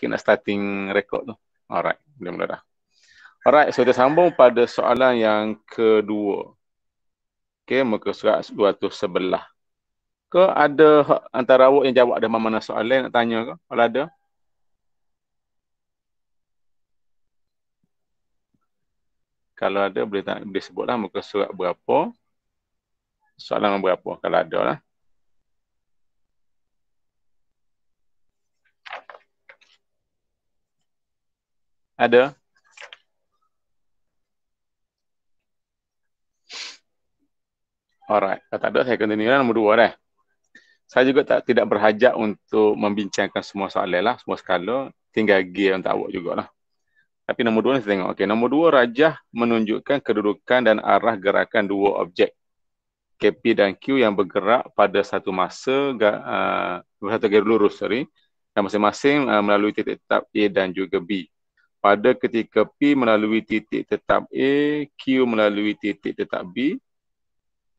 kita nak starting record tu. Alright, boleh mula dah. Alright, so kita sambung pada soalan yang kedua. Okay, muka surat 211. Ke ada antara awak yang jawab ada mana-mana soalan nak tanya ke? Kalau ada? Kalau ada boleh, boleh sebutlah muka surat berapa. Soalan berapa kalau ada lah. Ada. Alright, kata ada saya continue nombor dua deh. Saya juga tak tidak berhajat untuk membincangkan semua soalan lah, semua skala. Tinggal gear untuk awak juga lah. Tapi nombor dua ni saya tengok. Okay, nombor dua, rajah menunjukkan kedudukan dan arah gerakan dua objek. KP dan Q yang bergerak pada satu masa, uh, satu garis lurus, sorry. Dan masing-masing uh, melalui titik tetap A dan juga B pada ketika P melalui titik tetap A, Q melalui titik tetap B.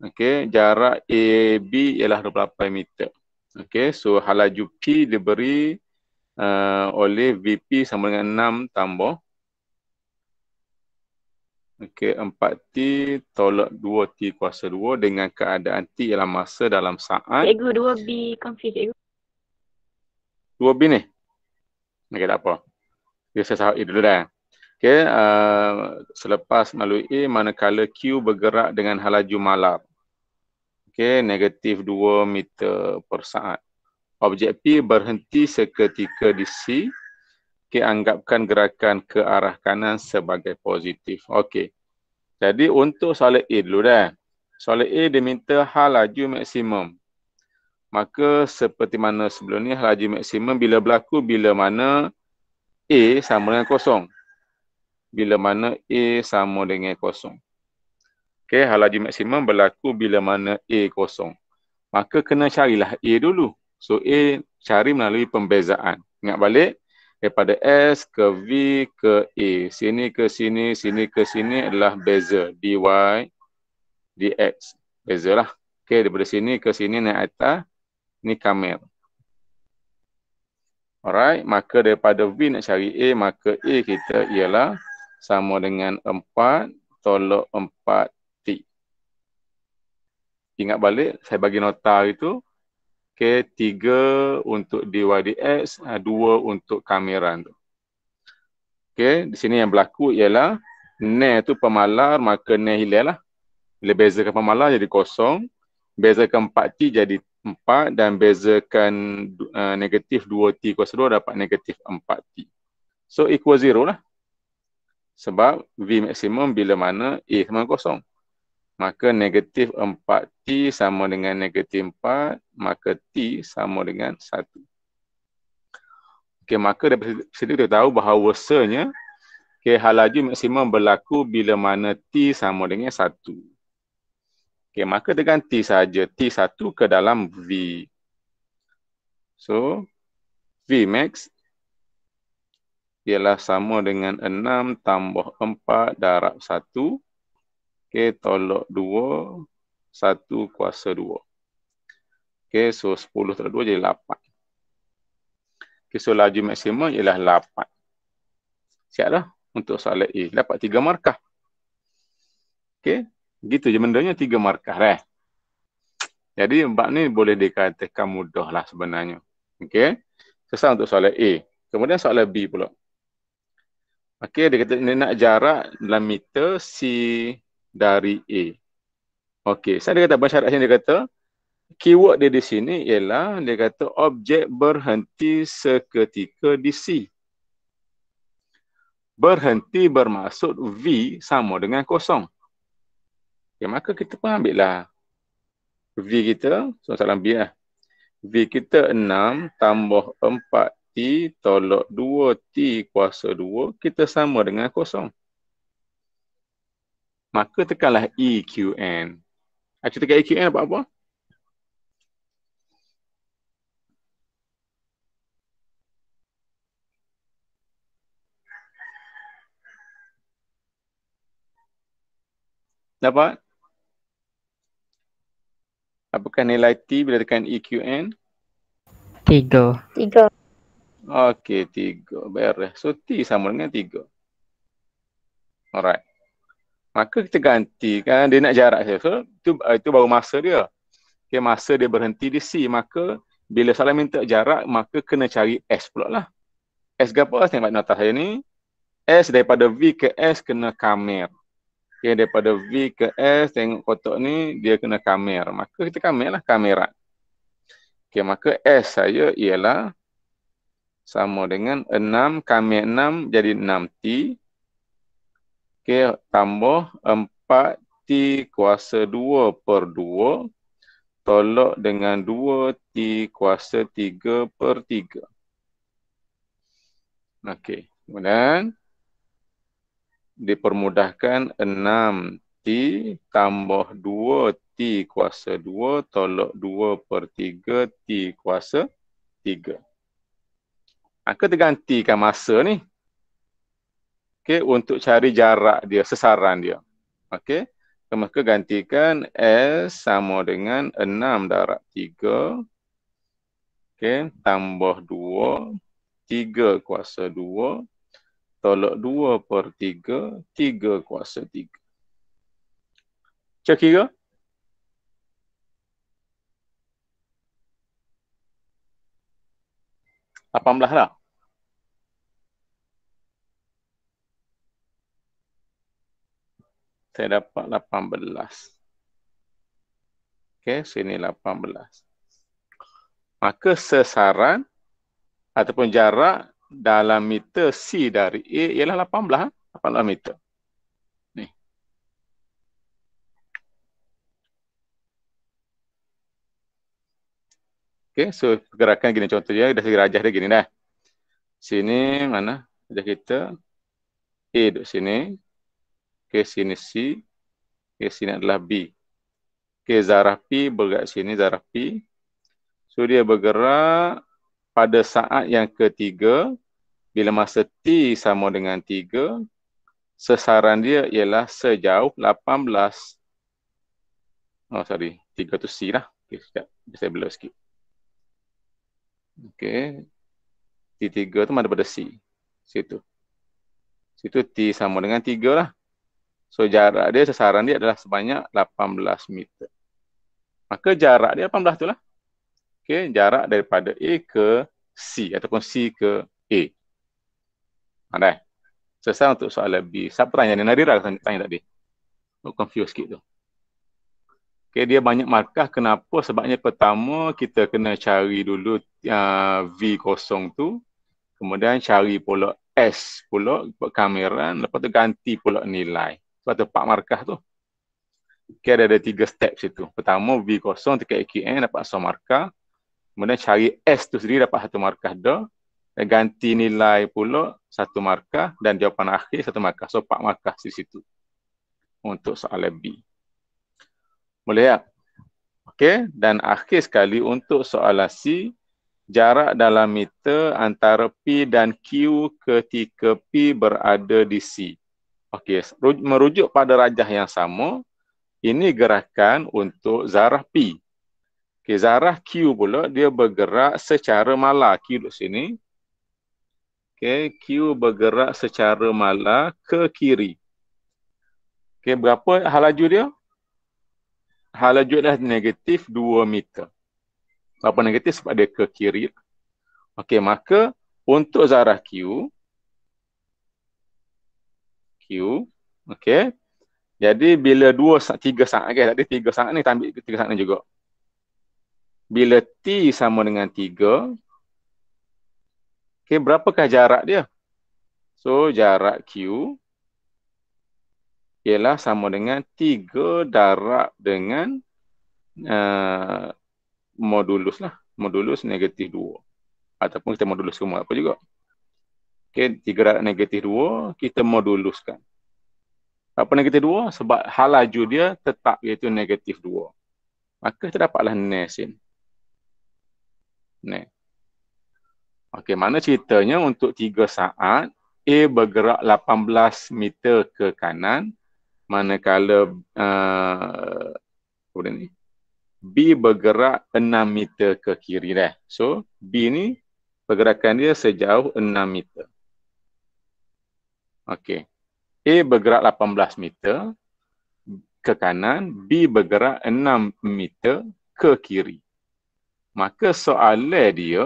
Okey, jarak B ialah 28 meter. Okey, so halaju P diberi uh, oleh VP sama dengan 6 tambah. Okey, 4T tolak 2T kuasa 2 dengan keadaan T ialah masa dalam saat. Cikgu, 2B confuse cikgu. 2B ni? Okey, tak apa biasa sahab A dulu dah. Okey, uh, selepas melalui A, manakala Q bergerak dengan halaju malar. Okay, negatif 2 meter per saat. Objek P berhenti seketika di C. Okey, anggapkan gerakan ke arah kanan sebagai positif. Okay, jadi untuk soalan A dulu dah. Soalan A diminta halaju maksimum. Maka seperti mana sebelum ni, halaju maksimum bila berlaku, bila mana A sama dengan kosong. Bila mana A sama dengan kosong. Okey, hal maksimum berlaku bila mana A kosong. Maka kena carilah A dulu. So A cari melalui pembezaan. Ingat balik, daripada S ke V ke A. Sini ke sini, sini ke sini adalah beza. DY, DX. Bezalah. Okey, daripada sini ke sini naik atas. ni kamera. Alright, maka daripada V nak cari A, maka A kita ialah sama dengan 4 tolak 4 T. Ingat balik, saya bagi nota itu. Okay, 3 untuk DYDX, 2 ah, untuk kameran tu. Okay, di sini yang berlaku ialah ne tu pemalar, maka ne hilal lah. Bila bezakan pemalar jadi kosong, bezakan 4T jadi empat dan bezakan uh, negatif dua t kuasa dua dapat negatif empat t. So equal zero lah. Sebab V maksimum bila mana A sama kosong. Maka negatif empat t sama dengan negatif empat. maka T sama dengan satu. Okay, maka dari sini kita tahu bahawasanya okay, hal laju maksimum berlaku bila mana T sama dengan satu. Okay, maka dengan T saja T1 ke dalam V. So, V max ialah sama dengan 6 tambah 4 darab 1. Okay, tolak 2, 1 kuasa 2. Okay, so 10 tolak 2 jadi 8. Okay, so laju maksimum ialah 8. Siap dah untuk soalan A. Dapat 3 markah. Okay, Gitu je bendanya tiga markah lah Jadi bab ni boleh dikatakan mudah lah sebenarnya. Okey. Sesuai untuk soalan A. Kemudian soalan B pula. Okey, dia kata dia nak jarak dalam meter C dari A. Okey, saya so, dia kata apa syarat dia kata keyword dia di sini ialah dia kata objek berhenti seketika di C. Berhenti bermaksud V sama dengan kosong. Ya, maka kita pun ambil lah. V kita, soal salam B lah. V kita 6 tambah 4T tolak 2T kuasa 2, kita sama dengan kosong. Maka tekanlah EQN. Aku ah, tekan e EQN apa apa? Dapat? Apakah nilai T bila tekan EQN? Tiga. Tiga. Okey, tiga. Beres. So T sama dengan tiga. Alright. Maka kita ganti kan dia nak jarak saja. So itu, eh, itu baru masa dia. Okay, masa dia berhenti di C. Maka bila soalan minta jarak, maka kena cari S pula lah. S ke apa? Tengok nota saya ni. S daripada V ke S kena kamer. Okay, daripada V ke S, tengok kotak ni, dia kena kamer. Maka kita lah kamera. Okay, maka S saya ialah sama dengan 6, kamer 6 jadi 6T. Okay, tambah 4T kuasa 2 per 2. tolak dengan 2T kuasa 3 per 3. Okay, kemudian dipermudahkan 6T tambah 2T kuasa 2 tolak 2 per 3T kuasa 3. Ah, Kita gantikan masa ni. Okey, untuk cari jarak dia, sesaran dia. Okey. Maka gantikan S sama dengan 6 darab 3. Okey, tambah 2. 3 kuasa 2 tolak 2 per 3, 3 kuasa 3. Macam kira? Lapan belah lah. Saya dapat lapan belas. Okay, sini lapan belas. Maka sesaran ataupun jarak dalam meter C dari A ialah 18, 18 ah. meter. Ni. Okey, so pergerakan gini contohnya. dah segera ajar dia gini dah. Sini mana? Ada kita A duduk sini. Okey, sini C. Okey, sini adalah B. Okey, zarah P bergerak sini, zarah P. So dia bergerak pada saat yang ketiga bila masa t sama dengan tiga, sesaran dia ialah sejauh 18 oh sorry tiga tu c lah okey sekejap saya blur sikit okey t tiga tu mana pada c situ situ t sama dengan tiga lah so jarak dia sesaran dia adalah sebanyak 18 meter maka jarak dia 18 tu lah Okey, jarak daripada A ke C ataupun C ke A. Ada. Selesai untuk soalan B. Siapa tanya ni? Nadira tanya, tanya tadi. Oh, confuse sikit tu. Okay, dia banyak markah. Kenapa? Sebabnya pertama kita kena cari dulu uh, V kosong tu. Kemudian cari pula S pula buat kameran. Lepas tu ganti pula nilai. Sebab tu 4 markah tu. Okey, ada, ada tiga step situ. Pertama V kosong tekan AQN dapat so markah kemudian cari S tu sendiri dapat satu markah dah dan ganti nilai pula satu markah dan jawapan akhir satu markah. So, empat markah di situ untuk soalan B. Boleh ya? Okey, dan akhir sekali untuk soalan C, jarak dalam meter antara P dan Q ketika P berada di C. Okey, merujuk pada rajah yang sama, ini gerakan untuk zarah P. Zarah Q pula dia bergerak secara malah. Q duduk sini. Okay, Q bergerak secara malah ke kiri. Okay, berapa halaju dia? Halaju laju dah negatif 2 meter. Berapa negatif sebab dia ke kiri. Okay, maka untuk Zarah Q, Q, okay, jadi bila 2, 3 saat, okay, tadi 3 saat ni, tambah 3 saat ni juga bila T sama dengan 3, okay, berapakah jarak dia? So, jarak Q ialah sama dengan 3 darab dengan uh, modulus lah. Modulus negatif 2. Ataupun kita modulus semua apa juga. Okay, 3 darab negatif 2, kita moduluskan. Apa negatif 2? Sebab halaju dia tetap iaitu negatif 2. Maka terdapatlah nesin. Ni. Okey, mana ceritanya untuk tiga saat A bergerak 18 meter ke kanan manakala uh, apa ni? B bergerak 6 meter ke kiri dah. So, B ni pergerakan dia sejauh 6 meter. Okey. A bergerak 18 meter ke kanan, B bergerak 6 meter ke kiri maka soalan dia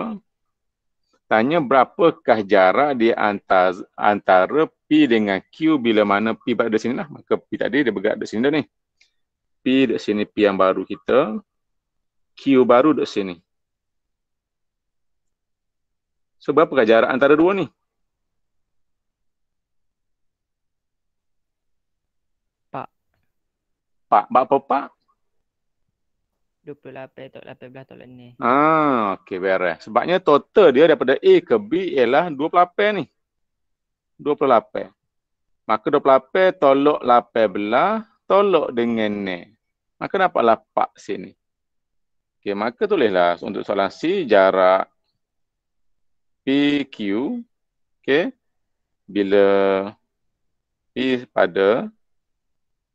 tanya berapakah jarak di antara, antara P dengan Q bila mana P berada di sini lah. Maka P tadi dia bergerak di sini dah ni. P di sini P yang baru kita. Q baru di sini. So berapakah jarak antara dua ni? Pak. Pak, berapa pak? 28 tok 18 tok ni. Ah, okey beres. Sebabnya total dia daripada A ke B ialah 28 ni. 28. Maka 28 tolok 18 tolok dengan ni. Maka dapat lapak sini. Okey, maka tulislah untuk soalan C jarak PQ okey bila P pada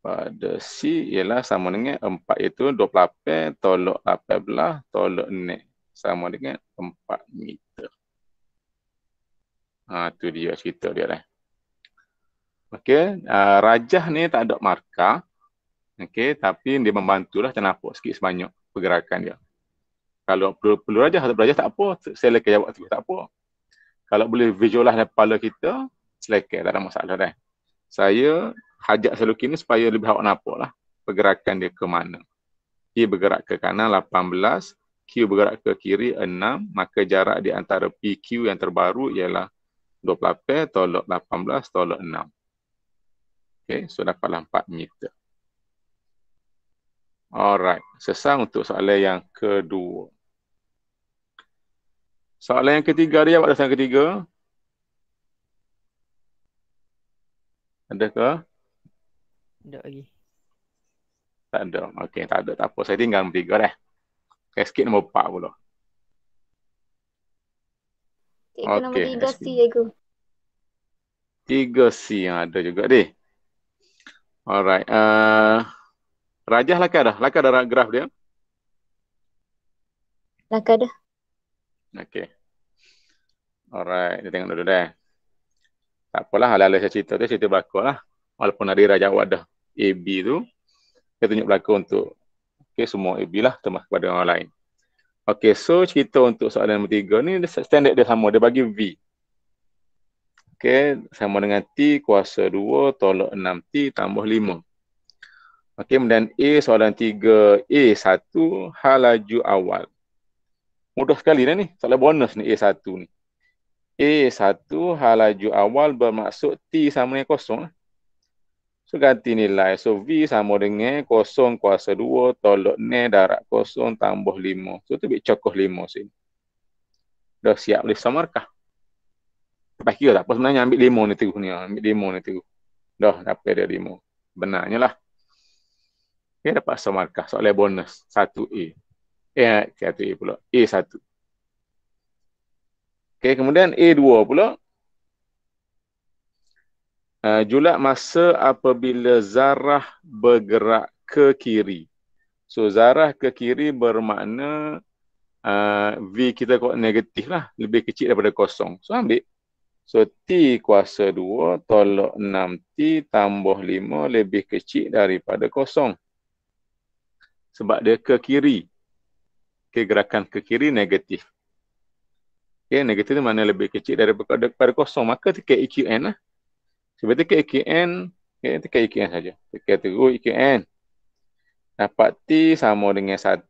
pada C ialah sama dengan 4 iaitu 28 tolok 18 tolok 6 sama dengan 4 meter. Ah tu dia cerita dia dah. Okey, uh, rajah ni tak ada markah. Okey, tapi dia membantulah tenapuk sikit sebanyak pergerakan dia. Kalau perlu, perlu rajah atau belajar tak apa, selek jawab tu tak apa. Kalau boleh visualize kepala kita, selek tak ada masalah dah. Saya hajat seluki ni supaya lebih awak nampak lah pergerakan dia ke mana. Q bergerak ke kanan 18, Q bergerak ke kiri 6, maka jarak di antara PQ yang terbaru ialah 28, tolok 18, tolok 6. Okay, so dapatlah 4 meter. Alright, sesang untuk soalan yang kedua. Soalan yang ketiga, ada yang buat soalan ketiga? Adakah? Tak lagi. Tak ada. Okey, tak ada. Tak apa. Saya tinggal nombor tiga dah. Okay, eh, sikit nombor empat pula. Cikgu nombor tiga SP. C, Cikgu. Tiga C yang ada juga deh. Alright. Uh, Rajah lakar dah. Lakar dah graf dia. Lakar dah. Okay. Alright. Kita tengok dulu dah. Tak apalah. Alah-alah saya cerita tu, cerita berlaku lah walaupun ada raja, wadah AB tu kita tunjuk berlaku untuk okay, semua AB lah termasuk kepada orang lain. Okey, so cerita untuk soalan nombor tiga ni standard dia sama, dia bagi V. Okey, sama dengan T kuasa 2 tolak 6T tambah 5. Okey, kemudian A soalan tiga, A1 halaju awal. Mudah sekali dah ni, soalan bonus ni A1 ni. A1 halaju awal bermaksud T sama dengan kosong lah. So ganti nilai. So V sama dengan kosong kuasa dua tolok ne darat kosong tambah lima. So tu bik cokoh lima sini. Dah siap boleh samarkah? Tapi kira tak apa sebenarnya ambil lima ni tu. Ni, ah, ambil lima ni tu. Dah dapat dia lima. Benarnya lah. Dia dapat samarkah soalnya bonus. Satu A. Eh, satu A pula. A satu. Okay, kemudian A dua pula. Eh, julat masa apabila zarah bergerak ke kiri. So zarah ke kiri bermakna uh, V kita kot negatif lah. Lebih kecil daripada kosong. So ambil. So T kuasa 2 tolak 6T tambah 5 lebih kecil daripada kosong. Sebab dia ke kiri. Okay, gerakan ke kiri negatif. Okay, negatif itu mana lebih kecil daripada, daripada kosong. Maka TKEQN e lah. Sebab tekat EKN, EKN e tekat EKN saja. Tekat teru EKN. Dapat T sama dengan 1,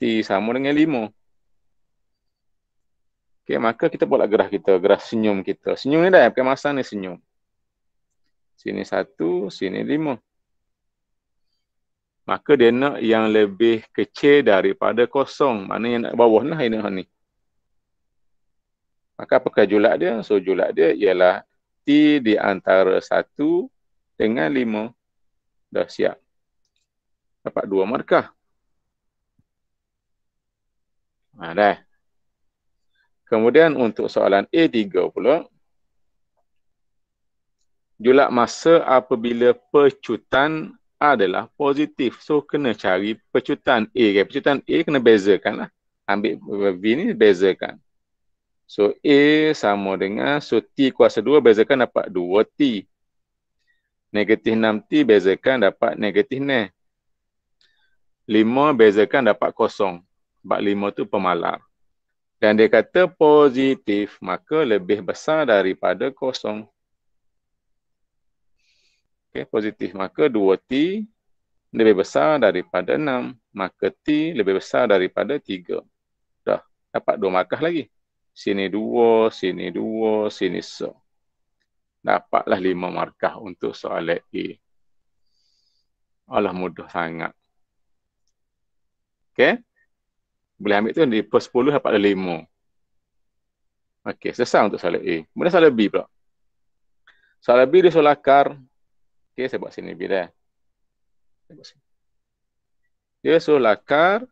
T sama dengan 5. Okey, maka kita buatlah gerah kita, gerah senyum kita. Senyum ni dah, pakai masa ni senyum. Sini 1, sini 5. Maka dia nak yang lebih kecil daripada kosong. Mana yang nak bawah lah ini. Maka apakah julat dia? So julat dia ialah berhenti di antara satu dengan lima, dah siap. Dapat dua markah. Ha, dah. Kemudian untuk soalan A3 pula, julat masa apabila pecutan adalah positif. So, kena cari pecutan A. Pecutan A kena bezakan lah. Ambil V ni, bezakan. So A sama dengan, so T kuasa 2 bezakan dapat 2T. Negatif 6T bezakan dapat negatif 9. 5 bezakan dapat kosong. Sebab 5 tu pemalar. Dan dia kata positif, maka lebih besar daripada kosong. Okay, positif, maka 2T lebih besar daripada 6. Maka T lebih besar daripada 3. Dah, dapat 2 markah lagi sini dua, sini dua, sini so. Dapatlah lima markah untuk soalan A. Alah mudah sangat. Okay. Boleh ambil tu di per sepuluh dapatlah lima. Okay, selesai untuk soalan A. Kemudian soalan B pula. Soalan B dia soal akar. Okay, saya buat sini B dah. Saya Dia soal akar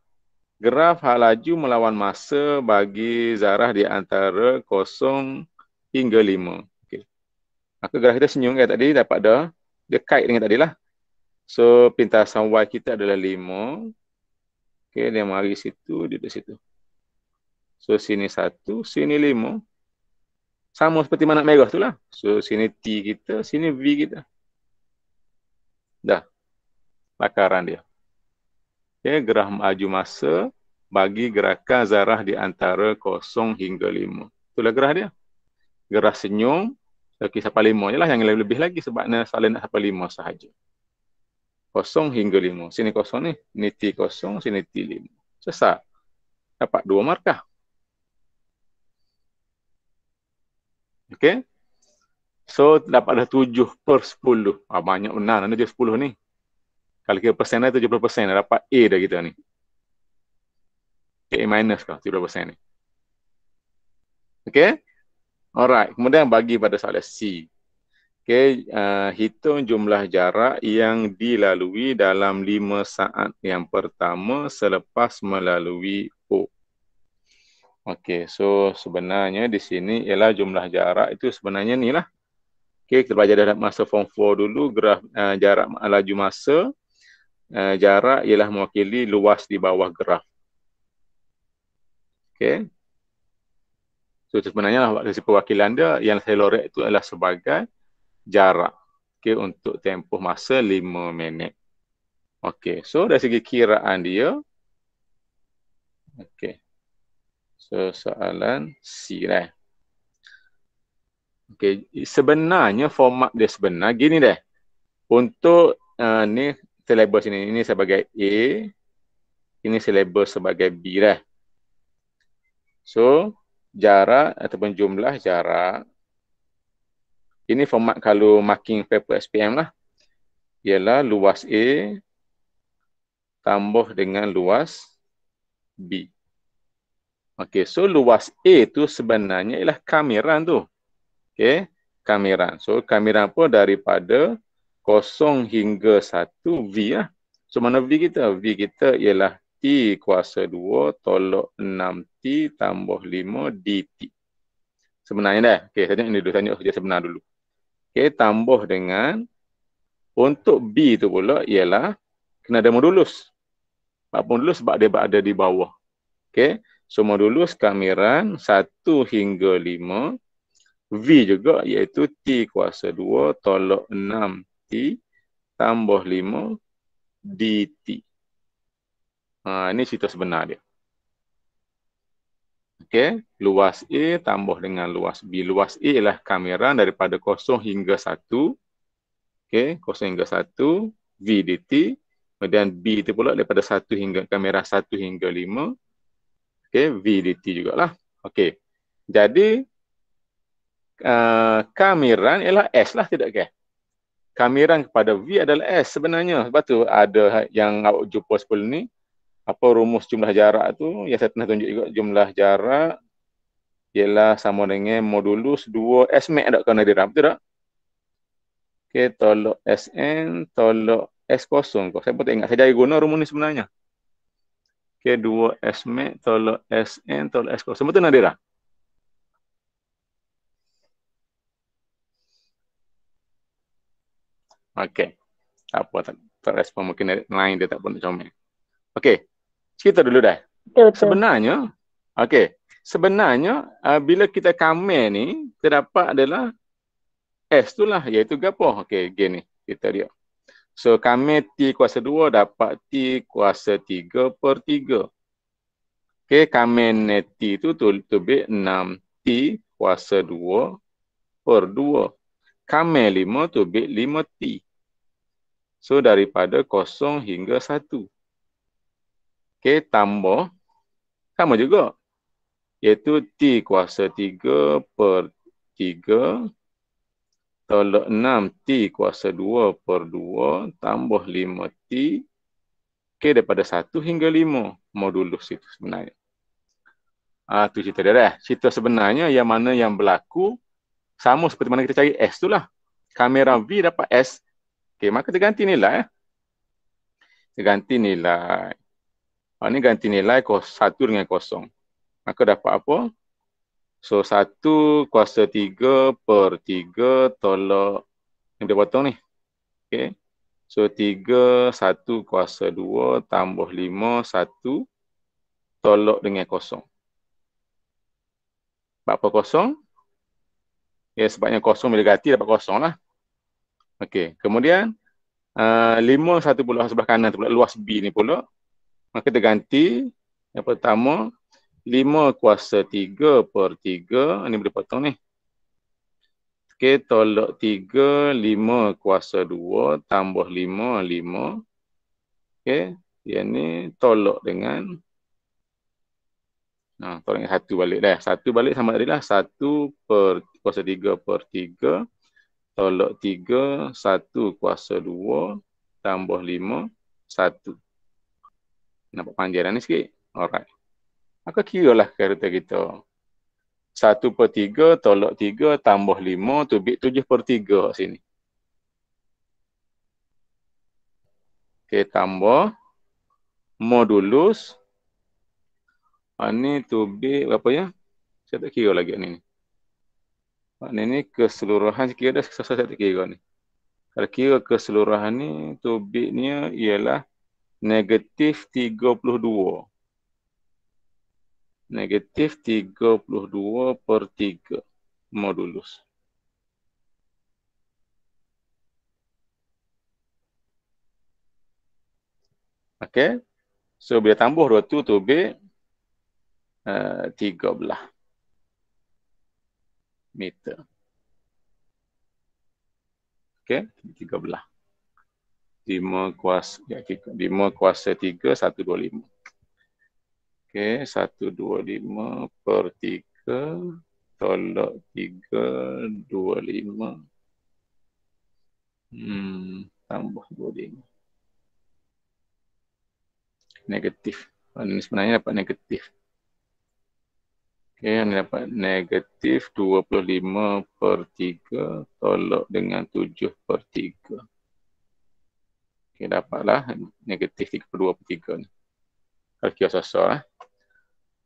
Graf hak laju melawan masa bagi zarah di antara 0 hingga 5. Okay. Maka graf kita senyum kan tadi dapat dah. Dia kait dengan tadi lah. So pintasan Y kita adalah 5. Okay, dia mari situ, dia di situ. So sini satu, sini lima. Sama seperti mana merah tu lah. So sini T kita, sini V kita. Dah. Bakaran dia ya, gerah maju masa bagi gerakan zarah di antara kosong hingga lima. Itulah gerah dia. Gerah senyum, lagi sampai lima je lah yang lebih-lebih lagi sebab nak salin nak sampai lima sahaja. Kosong hingga lima. Sini kosong ni, niti kosong, sini niti lima. Sesat. Dapat dua markah. Okay. So, dapat dah tujuh per sepuluh. Ah, banyak benar, ada lah, je sepuluh ni. Kalau kira persen lah, tu 70% dah dapat A dah kita ni. A minus kau 70% ni. Okay. Alright. Kemudian bagi pada soalan C. Okay. Uh, hitung jumlah jarak yang dilalui dalam 5 saat yang pertama selepas melalui O. Okay. So sebenarnya di sini ialah jumlah jarak itu sebenarnya ni lah. Okay, kita belajar dalam masa form 4 dulu, graf uh, jarak laju masa uh, jarak ialah mewakili luas di bawah graf. Okay, So sebenarnya lah perwakilan dia yang saya lorek itu adalah sebagai jarak. Okay, untuk tempoh masa lima minit. Okay, So dari segi kiraan dia Okay, So soalan C lah. Okey, sebenarnya format dia sebenar gini deh. Untuk uh, ni kita label sini ini sebagai A ini saya label sebagai B lah. So jarak ataupun jumlah jarak ini format kalau marking paper SPM lah ialah luas A tambah dengan luas B. Okay, so luas A tu sebenarnya ialah kameran tu. Okay, kameran. So kameran pun daripada kosong hingga satu V lah. So mana V kita? V kita ialah T kuasa 2 tolak 6T tambah 5 DT. Sebenarnya dah. Okay, saya tanya ini dulu. Saya tanya oh, sebenar dulu. Okay, tambah dengan untuk B tu pula ialah kena ada modulus. Sebab modulus sebab dia berada di bawah. Okay, so modulus kamiran 1 hingga 5. V juga iaitu T kuasa 2 tolok tambah 5 dt. Ha, ini cerita sebenar dia. Okey, luas A tambah dengan luas B. Luas A ialah kamera daripada kosong hingga satu. Okey, kosong hingga satu, V dt. Kemudian B itu pula daripada satu hingga kamera satu hingga lima. Okey, V dt jugalah. Okey, jadi uh, kameran ialah S lah tidak ke? Okay? kamiran kepada V adalah S sebenarnya. Sebab tu ada yang awak jumpa sebelum ni, apa rumus jumlah jarak tu, yang saya pernah tunjuk juga jumlah jarak ialah sama dengan modulus 2 Smax tak kena diram, betul tak? Okey, tolok Sn, tolok S kosong. Saya pun tak ingat, saya jadi guna rumus ni sebenarnya. Okey, 2 Smax, tolok Sn, tolok S kosong. Betul nak diram? Okey. Tak apa, tak, tak respon mungkin lain dia tak pun nak comel. Okey. Cerita dulu dah. Betul, betul. Sebenarnya, okey. Sebenarnya, uh, bila kita kamer ni, terdapat adalah S tu lah, iaitu gapoh. Okey, gini. Kita lihat. So, kamer T kuasa 2 dapat T kuasa 3 per 3. Okey, kamer net T tu tu, tu, tu 6 T kuasa 2 per 2 kamel lima tu tubik lima T. So daripada kosong hingga satu. Okey, tambah sama juga. Iaitu T kuasa tiga per tiga. Tolak enam T kuasa dua per dua tambah lima T. Okey, daripada satu hingga lima modulus itu sebenarnya. Ah, tu cerita dia dah. Cerita sebenarnya yang mana yang berlaku sama seperti mana kita cari S tu lah. Kamera V dapat S. Okay, maka kita ganti nilai. Eh. Kita ganti nilai. Ha, ni ganti nilai kos, satu dengan kosong. Maka dapat apa? So, satu kuasa tiga per tiga tolak. Ini dia potong ni. Okay. So, tiga, satu kuasa dua tambah lima, satu tolak dengan kosong. Berapa kosong? Ya, sebabnya kosong bila ganti dapat kosong lah. Okey, kemudian uh, eh, 5 satu pulau sebelah kanan tu pula, luas B ni pula. Maka kita ganti yang pertama 5 kuasa tiga per tiga, Ini boleh potong ni. Okey, tolak tiga 5 kuasa dua tambah 5, 5. Okey, yang ni tolak dengan Ha, kalau ingat satu balik dah. Satu balik sama adalah satu per kuasa tiga per tiga. Tolak tiga, satu kuasa dua, tambah lima, satu. Nampak panjaran ni sikit? Alright. Maka kira lah kereta kita. Satu per tiga, tolak tiga, tambah lima, tu tubik tujuh per tiga kat sini. Okay, tambah modulus ini ah, to be berapa ya? Saya tak kira lagi ni. Maknanya ni keseluruhan kira dah selesai saya tak kira ni. Kalau kira keseluruhan ni to be ni ialah negatif 32. Negatif 32 per 3 modulus. Okay. So bila tambah 2 tu to be uh, belah meter. Okey, belah 5 kuasa, ya, 5 kuasa 3, 125. Okey, lima per tiga tolak tiga 325 hmm tambah dua lima negatif. Ini sebenarnya dapat negatif Okay, yang dapat negatif 25 per 3 tolak dengan 7 per 3. Okay, dapatlah negatif 32 per 3 ni. Kalkiah sosial. Eh.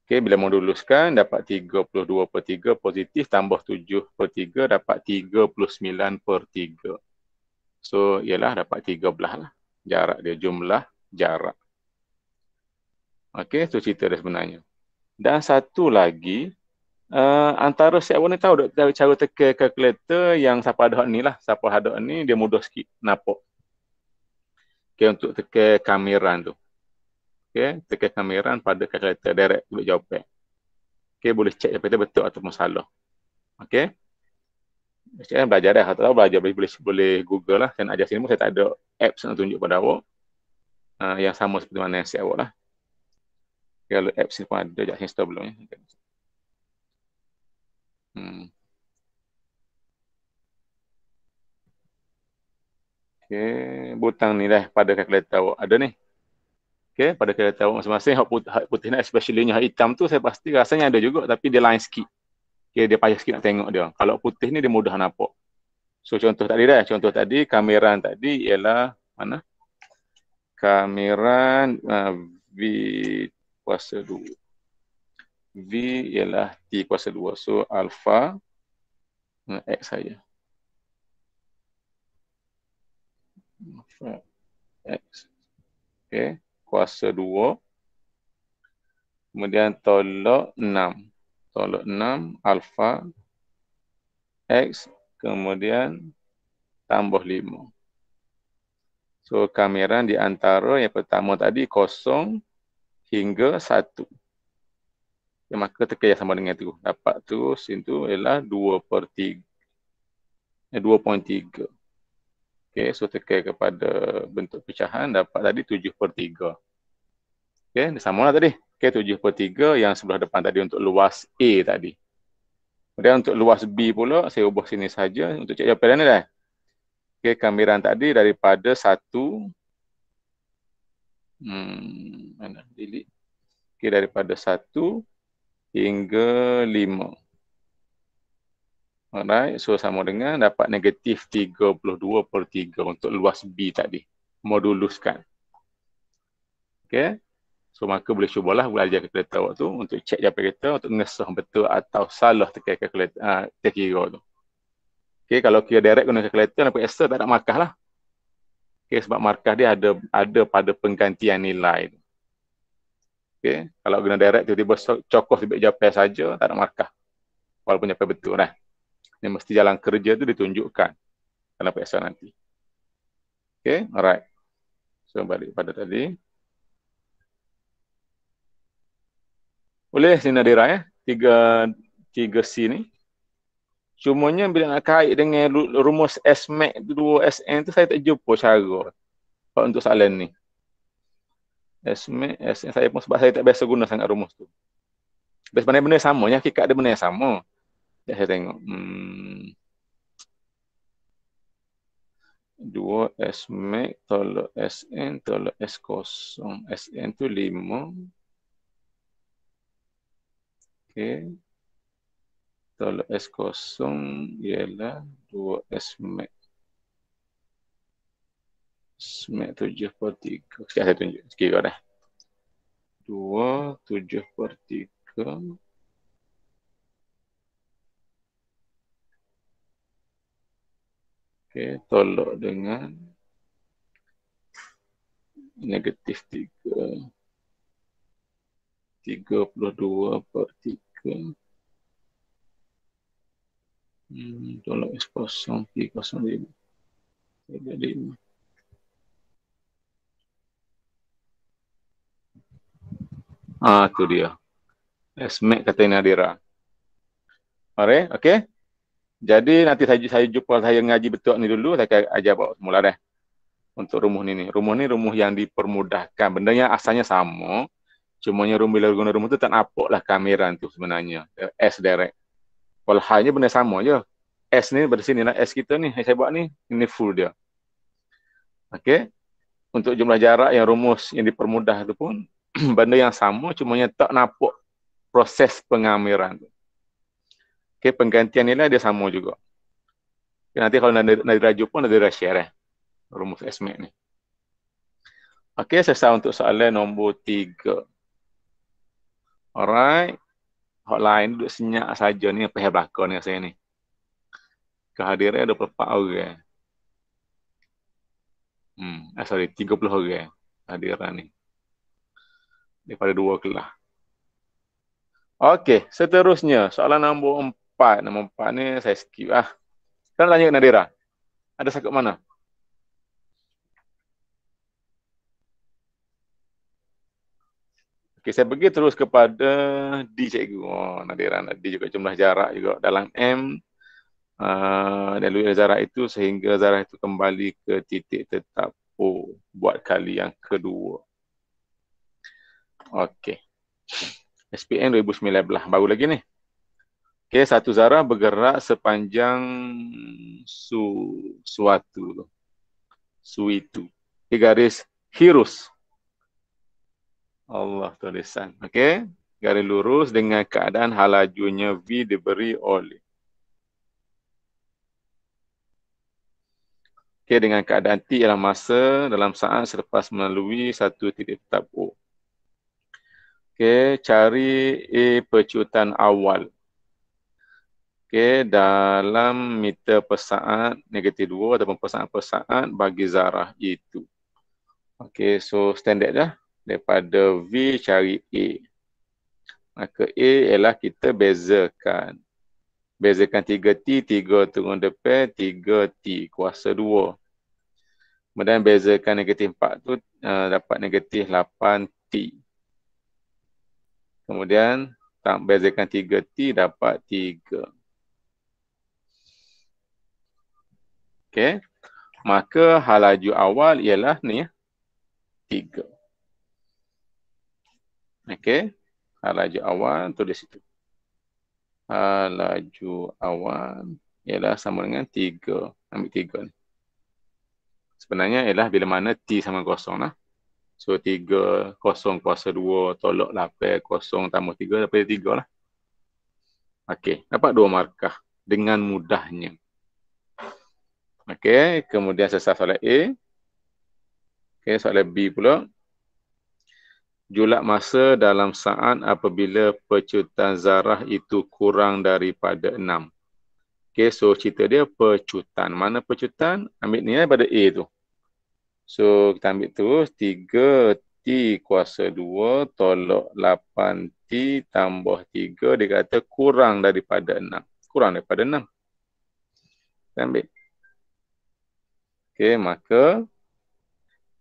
Okay, bila menduluskan dapat 32 per 3 positif tambah 7 per 3 dapat 39 per 3. So, ialah dapat 13 lah. Jarak dia jumlah jarak. Okay, so cerita dia sebenarnya. Dan satu lagi, uh, antara setiap orang ni tahu dah, dah cara teka kalkulator yang siapa ada ni lah. Siapa ada ni, dia mudah sikit nampak. Okay, untuk teka kamera tu. Okay, teka kamera pada kalkulator direct boleh jawab Okay, boleh cek apa itu betul ataupun salah. Okay. Saya belajar dah. Tak belajar boleh, boleh, boleh Google lah. Saya ajar sini pun saya tak ada apps nak tunjuk pada awak. Uh, yang sama seperti mana yang saya awak lah kalau apps ni pun ada dekat Hamster belum ya. Hmm. Okay, butang ni dah pada kalkulator awak ada ni. Okay, pada kalkulator awak masing-masing, hak putih, putih ni especially ni, hak hitam tu saya pasti rasanya ada juga tapi dia lain sikit. Okay, dia payah sikit nak tengok dia. Kalau putih ni dia mudah nampak. So contoh tadi dah, contoh tadi kamera tadi ialah mana? Kamera uh, kuasa 2. V ialah T kuasa 2. So alpha dengan X saya. X. Okay. Kuasa 2. Kemudian tolak 6. Tolak 6 alpha X. Kemudian tambah 5. So kamera di antara yang pertama tadi kosong hingga satu. Ya, maka terkaya sama dengan itu. Dapat terus itu ialah dua per tiga, eh, dua Eh, tiga. Okay, so terkaya kepada bentuk pecahan dapat tadi tujuh per 3. Okay, sama lah tadi. Okay, tujuh per tiga yang sebelah depan tadi untuk luas A tadi. Kemudian untuk luas B pula, saya ubah sini saja untuk cek jawapan ni dah. Okay, kamiran tadi daripada satu. Hmm, mana? Delete. Okey, daripada satu hingga lima. Alright, so sama dengan dapat negatif 32 per 3 untuk luas B tadi. Moduluskan. Okey. So maka boleh cubalah belajar kalkulator waktu tu untuk cek dia kita untuk ngesah betul atau salah tekan kalkulator uh, ah, tekan kira tu. Okey kalau kira direct guna kalkulator dapat answer tak ada markah lah. Okay, sebab markah dia ada ada pada penggantian nilai. Okay, kalau guna direct tiba-tiba cokoh tiba-tiba japai saja, tak ada markah. Walaupun japai betul. Nah. Eh. Ini mesti jalan kerja tu ditunjukkan dalam peksa nanti. Okay, alright. So, balik pada tadi. Boleh sini ada ya? Tiga, tiga C ni. Cumanya bila nak kait dengan rumus SMAC tu, SN tu saya tak jumpa cara untuk soalan ni. SMAC, SN saya pun sebab saya tak biasa guna sangat rumus tu. Biasa sebenarnya benda sama, ya. hakikat dia benda yang sama. Ya, saya tengok. Hmm. 2 SMAC tolak SN tolak S kosong. SN tu lima. Okay. Tol es kosong ialah dua es S Mek tujuh per tiga. Sekarang saya tunjuk. Sekiranya kau dah. Eh. Dua tujuh per tiga. Okay, tolak dengan negatif 3 32 per 3 Hmm, tolak X kosong, Y kosong lima. Tiga lima. Ah, tu dia. Esme kata Nadira. Mari, okey. Jadi nanti saya, saya jumpa saya ngaji betul ni dulu, saya ajar bawa semula dah. Untuk rumuh ni ni. Rumuh ni rumuh yang dipermudahkan. Benda yang asalnya sama. Cumanya rumuh bila guna rumuh tu tak nampak lah kamera tu sebenarnya. S direct. Walhalnya benda sama je. S ni pada sini lah. S kita ni yang saya buat ni. Ini full dia. Okay, Untuk jumlah jarak yang rumus yang dipermudah tu pun. benda yang sama. Cumanya tak nampak proses pengamiran tu. Okey. Penggantian nilai dia sama juga. Okay, nanti kalau nak diraju pun nak dah share eh. Rumus SMAC ni. Okay, Selesai untuk soalan nombor tiga. Alright lain duduk senyap saja ni apa belakang dengan saya ni. Kehadirannya ada berapa orang? Hmm, eh, sorry, 30 orang hadiran ni. Daripada dua kelah. Okey, seterusnya soalan nombor empat. Nombor empat ni saya skip lah. Sekarang tanya ke Nadira. Ada sakit mana? Okey, saya pergi terus kepada D cikgu. Oh, nadiran D juga jumlah jarak juga dalam M. Uh, dan lalu zarah itu sehingga zarah itu kembali ke titik tetap O buat kali yang kedua. Okey. SPM 2019 baru lagi ni. Okey, satu zarah bergerak sepanjang su suatu suitu. Di garis Hirus. Allah tulisan. Okey. Garis lurus dengan keadaan halajunya V diberi oleh. Okey. Dengan keadaan T ialah masa dalam saat selepas melalui satu titik tetap O. Okey. Cari A percutan awal. Okey. Dalam meter per saat negatif dua ataupun per saat per saat bagi zarah itu. Okey. So standard dah. Ya? daripada V cari A. Maka A ialah kita bezakan. Bezakan 3T, 3 turun depan, 3T kuasa 2. Kemudian bezakan negatif 4 tu uh, dapat negatif 8T. Kemudian tak bezakan 3T dapat 3. Okay. Maka halaju awal ialah ni 3. Okey. Halaju ah, awan tulis situ. Halaju ah, awan ialah sama dengan tiga Ambil tiga. ni. Sebenarnya ialah bila mana T sama kosong lah. So tiga kosong kuasa dua tolak 8 lah, kosong tambah 3 daripada tiga lah. Okey. Dapat dua markah dengan mudahnya. Okey. Kemudian selesai soalan A. Okey. Soalan B pulak julat masa dalam saat apabila pecutan zarah itu kurang daripada enam. Okay, so cerita dia pecutan. Mana pecutan? Ambil ni pada A tu. So kita ambil terus 3 T kuasa 2 tolak 8 T tambah 3 dia kata kurang daripada 6. Kurang daripada 6. Kita ambil. Okay, maka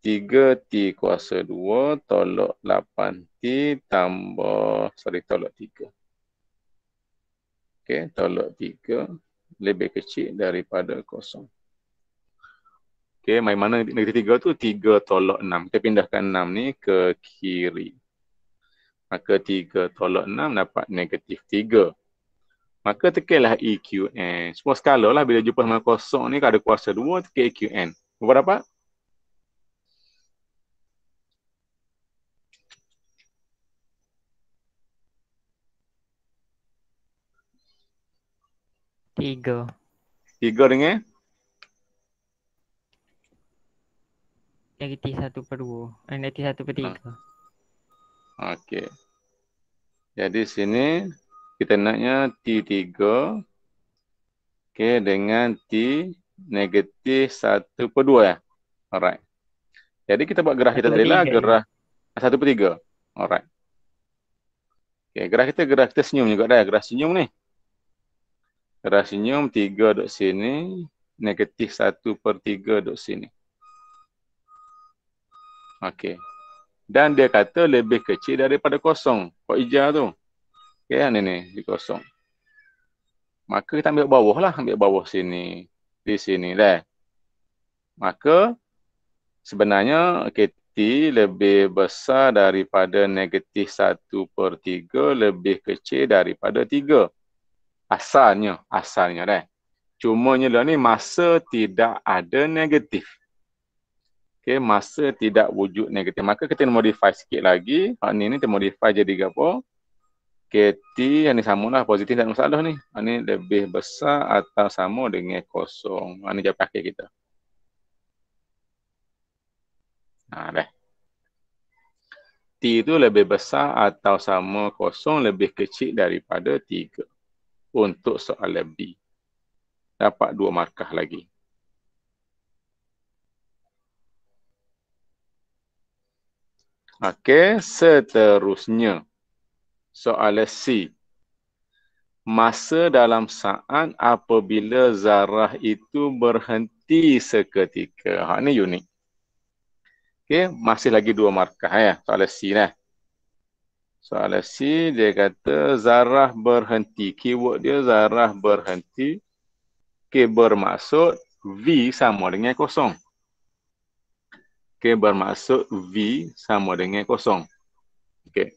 3 T kuasa 2 tolok 8 T tambah, sorry, tolok 3. Okey, tolok 3 lebih kecil daripada kosong. Okey, main mana negatif 3 tu? 3 tolak 6. Kita pindahkan 6 ni ke kiri. Maka 3 tolak 6 dapat negatif 3. Maka tekelah EQN. Semua skala lah bila jumpa sama kosong ni, kalau ada kuasa 2, tekel EQN. Berapa dapat? Tiga. Tiga dengan? Negatif satu per dua. Negatif satu per tiga. Ha. Okey. Jadi sini kita naknya T tiga. Okey dengan T negatif satu per dua ya. Alright. Jadi kita buat gerah kita tadi lah. Ya? Gerah satu per tiga. Alright. Okey gerah kita gerah kita senyum juga dah. Ya? Gerah senyum ni rasinyum 3 duduk sini, negatif 1 per 3 duduk sini. Okey. Dan dia kata lebih kecil daripada kosong. Kok hijau tu. Okey kan ini, di kosong. Maka kita ambil bawah lah, ambil bawah sini. Di sini lah. Maka sebenarnya KT lebih besar daripada negatif 1 per 3 lebih kecil daripada 3. Asalnya, asalnya dah. Kan. ni lah ni masa tidak ada negatif. Okay, masa tidak wujud negatif. Maka kita modify sikit lagi. Ha, ni ni kita modify jadi apa? KT yang ni sama lah. Positif tak ada masalah ni. Ha, ni lebih besar atau sama dengan kosong. Ha, ni jawab akhir kita. Ha, dah. T itu lebih besar atau sama kosong lebih kecil daripada 3 untuk soalan B. Dapat dua markah lagi. Okey, seterusnya. Soalan C. Masa dalam saat apabila zarah itu berhenti seketika. Ha, ini unik. Okey, masih lagi dua markah ya. Soalan C lah. Eh. Soalan C dia kata zarah berhenti. Keyword dia zarah berhenti. Okay bermaksud V sama dengan kosong. Okay bermaksud V sama dengan kosong. Okay.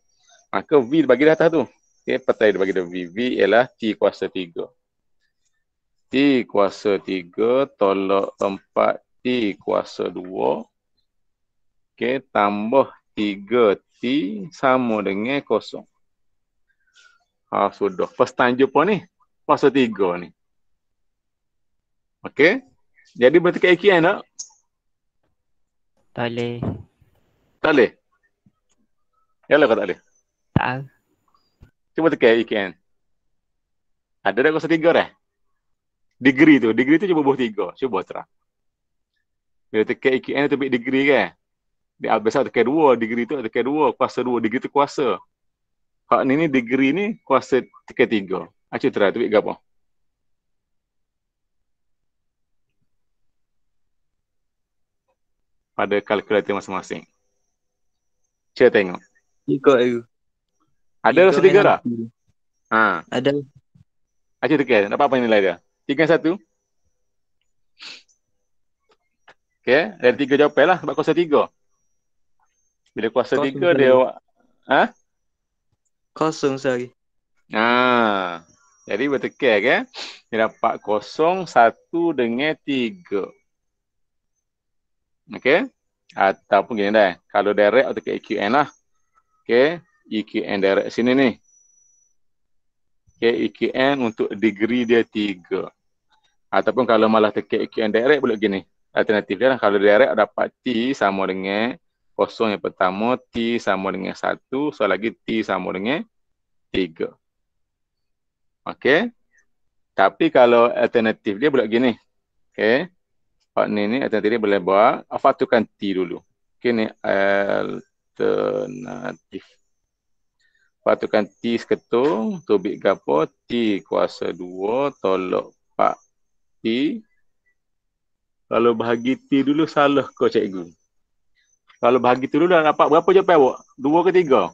Maka V bagi data tu. Okay petai dia bagi dah V. V ialah T kuasa 3. T kuasa 3 tolak 4 T kuasa 2. Okay tambah tiga T sama dengan kosong. Ha, sudah. Pastan jumpa ni. Pasal tiga ni. Okay? Jadi berarti kat EQN tak? Tak boleh. Tak boleh? Ya lah tak boleh? Tak. Cuba tekan EQN. Ada dah kosong tiga dah? Degree tu. Degree tu cuba buah tiga. Cuba terang. Bila tekan EQN tu ambil degree kan? Di Al-Besar ada kedua, degree tu ada kedua, kuasa dua, degree tu kuasa. Kalau ni ni degree ni kuasa ketiga. Acik terakhir tu, apa? Pada kalkulator masing-masing. Cik tengok. Tiga aku. Ada rasa tiga dah? Ha. Ada. Acik tekan, dapat apa nilai dia? Tiga satu? Okay, dari tiga jawapan lah sebab kuasa tiga. Bila kuasa Kosong tiga dia awak ha? Kosong sehari Ah, Jadi bertekak kan eh? Dia dapat kosong satu dengan tiga Okay Ataupun gini dah eh? Kalau direct atau ke EQN lah Okay EQN direct sini ni Okay EQN untuk degree dia tiga Ataupun kalau malah tekak EQN direct boleh gini Alternatif dia lah Kalau direct dapat T sama dengan kosong yang pertama T sama dengan satu, so lagi T sama dengan tiga. Okey. tapi kalau alternatif dia boleh gini Okey. part ni ni alternatif dia boleh buat Afa tukan T dulu ok ni alternatif patukan T seketung tubik gapo T kuasa dua tolok pak T kalau bahagi T dulu salah kau cikgu kalau bahagi tu dulu dah dapat berapa jawapan awak? Dua ke tiga?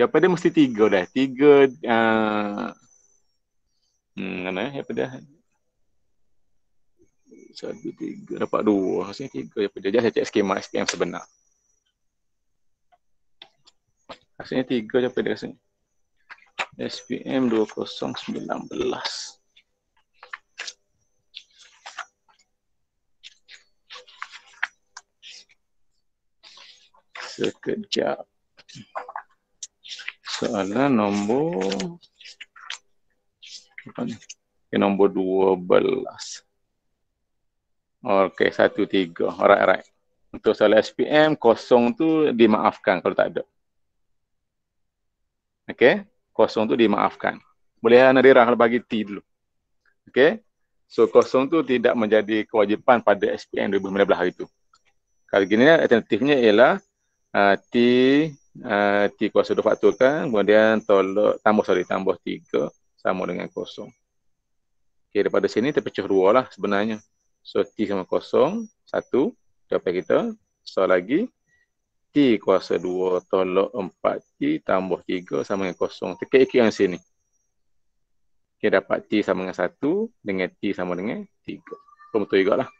Jawapan dia mesti tiga dah. Tiga uh, Hmm, mana ya eh, pada satu tiga dapat dua hasilnya tiga ya pada jadi saya cek skema SPM sebenar hasilnya tiga ya pada hasilnya SPM dua kosong sembilan belas sekejap. Soalan nombor apa ni? Okay, nombor 12. Okey, 1 3. Alright, alright. Untuk soalan SPM kosong tu dimaafkan kalau tak ada. Okey, kosong tu dimaafkan. Boleh lah Nadirah kalau bagi T dulu. Okey. So kosong tu tidak menjadi kewajipan pada SPM 2019 hari tu. Kali gini alternatifnya ialah uh, T uh, T kuasa dua faktor kan kemudian tolak tambah sorry tambah tiga sama dengan kosong. Okey daripada sini terpecah dua lah sebenarnya. So T sama kosong satu jawapan kita. So lagi T kuasa dua tolak empat T tambah tiga sama dengan kosong. Tekik-ikik yang sini. Okey dapat T sama dengan satu dengan T sama dengan 3. Pemutu juga lah.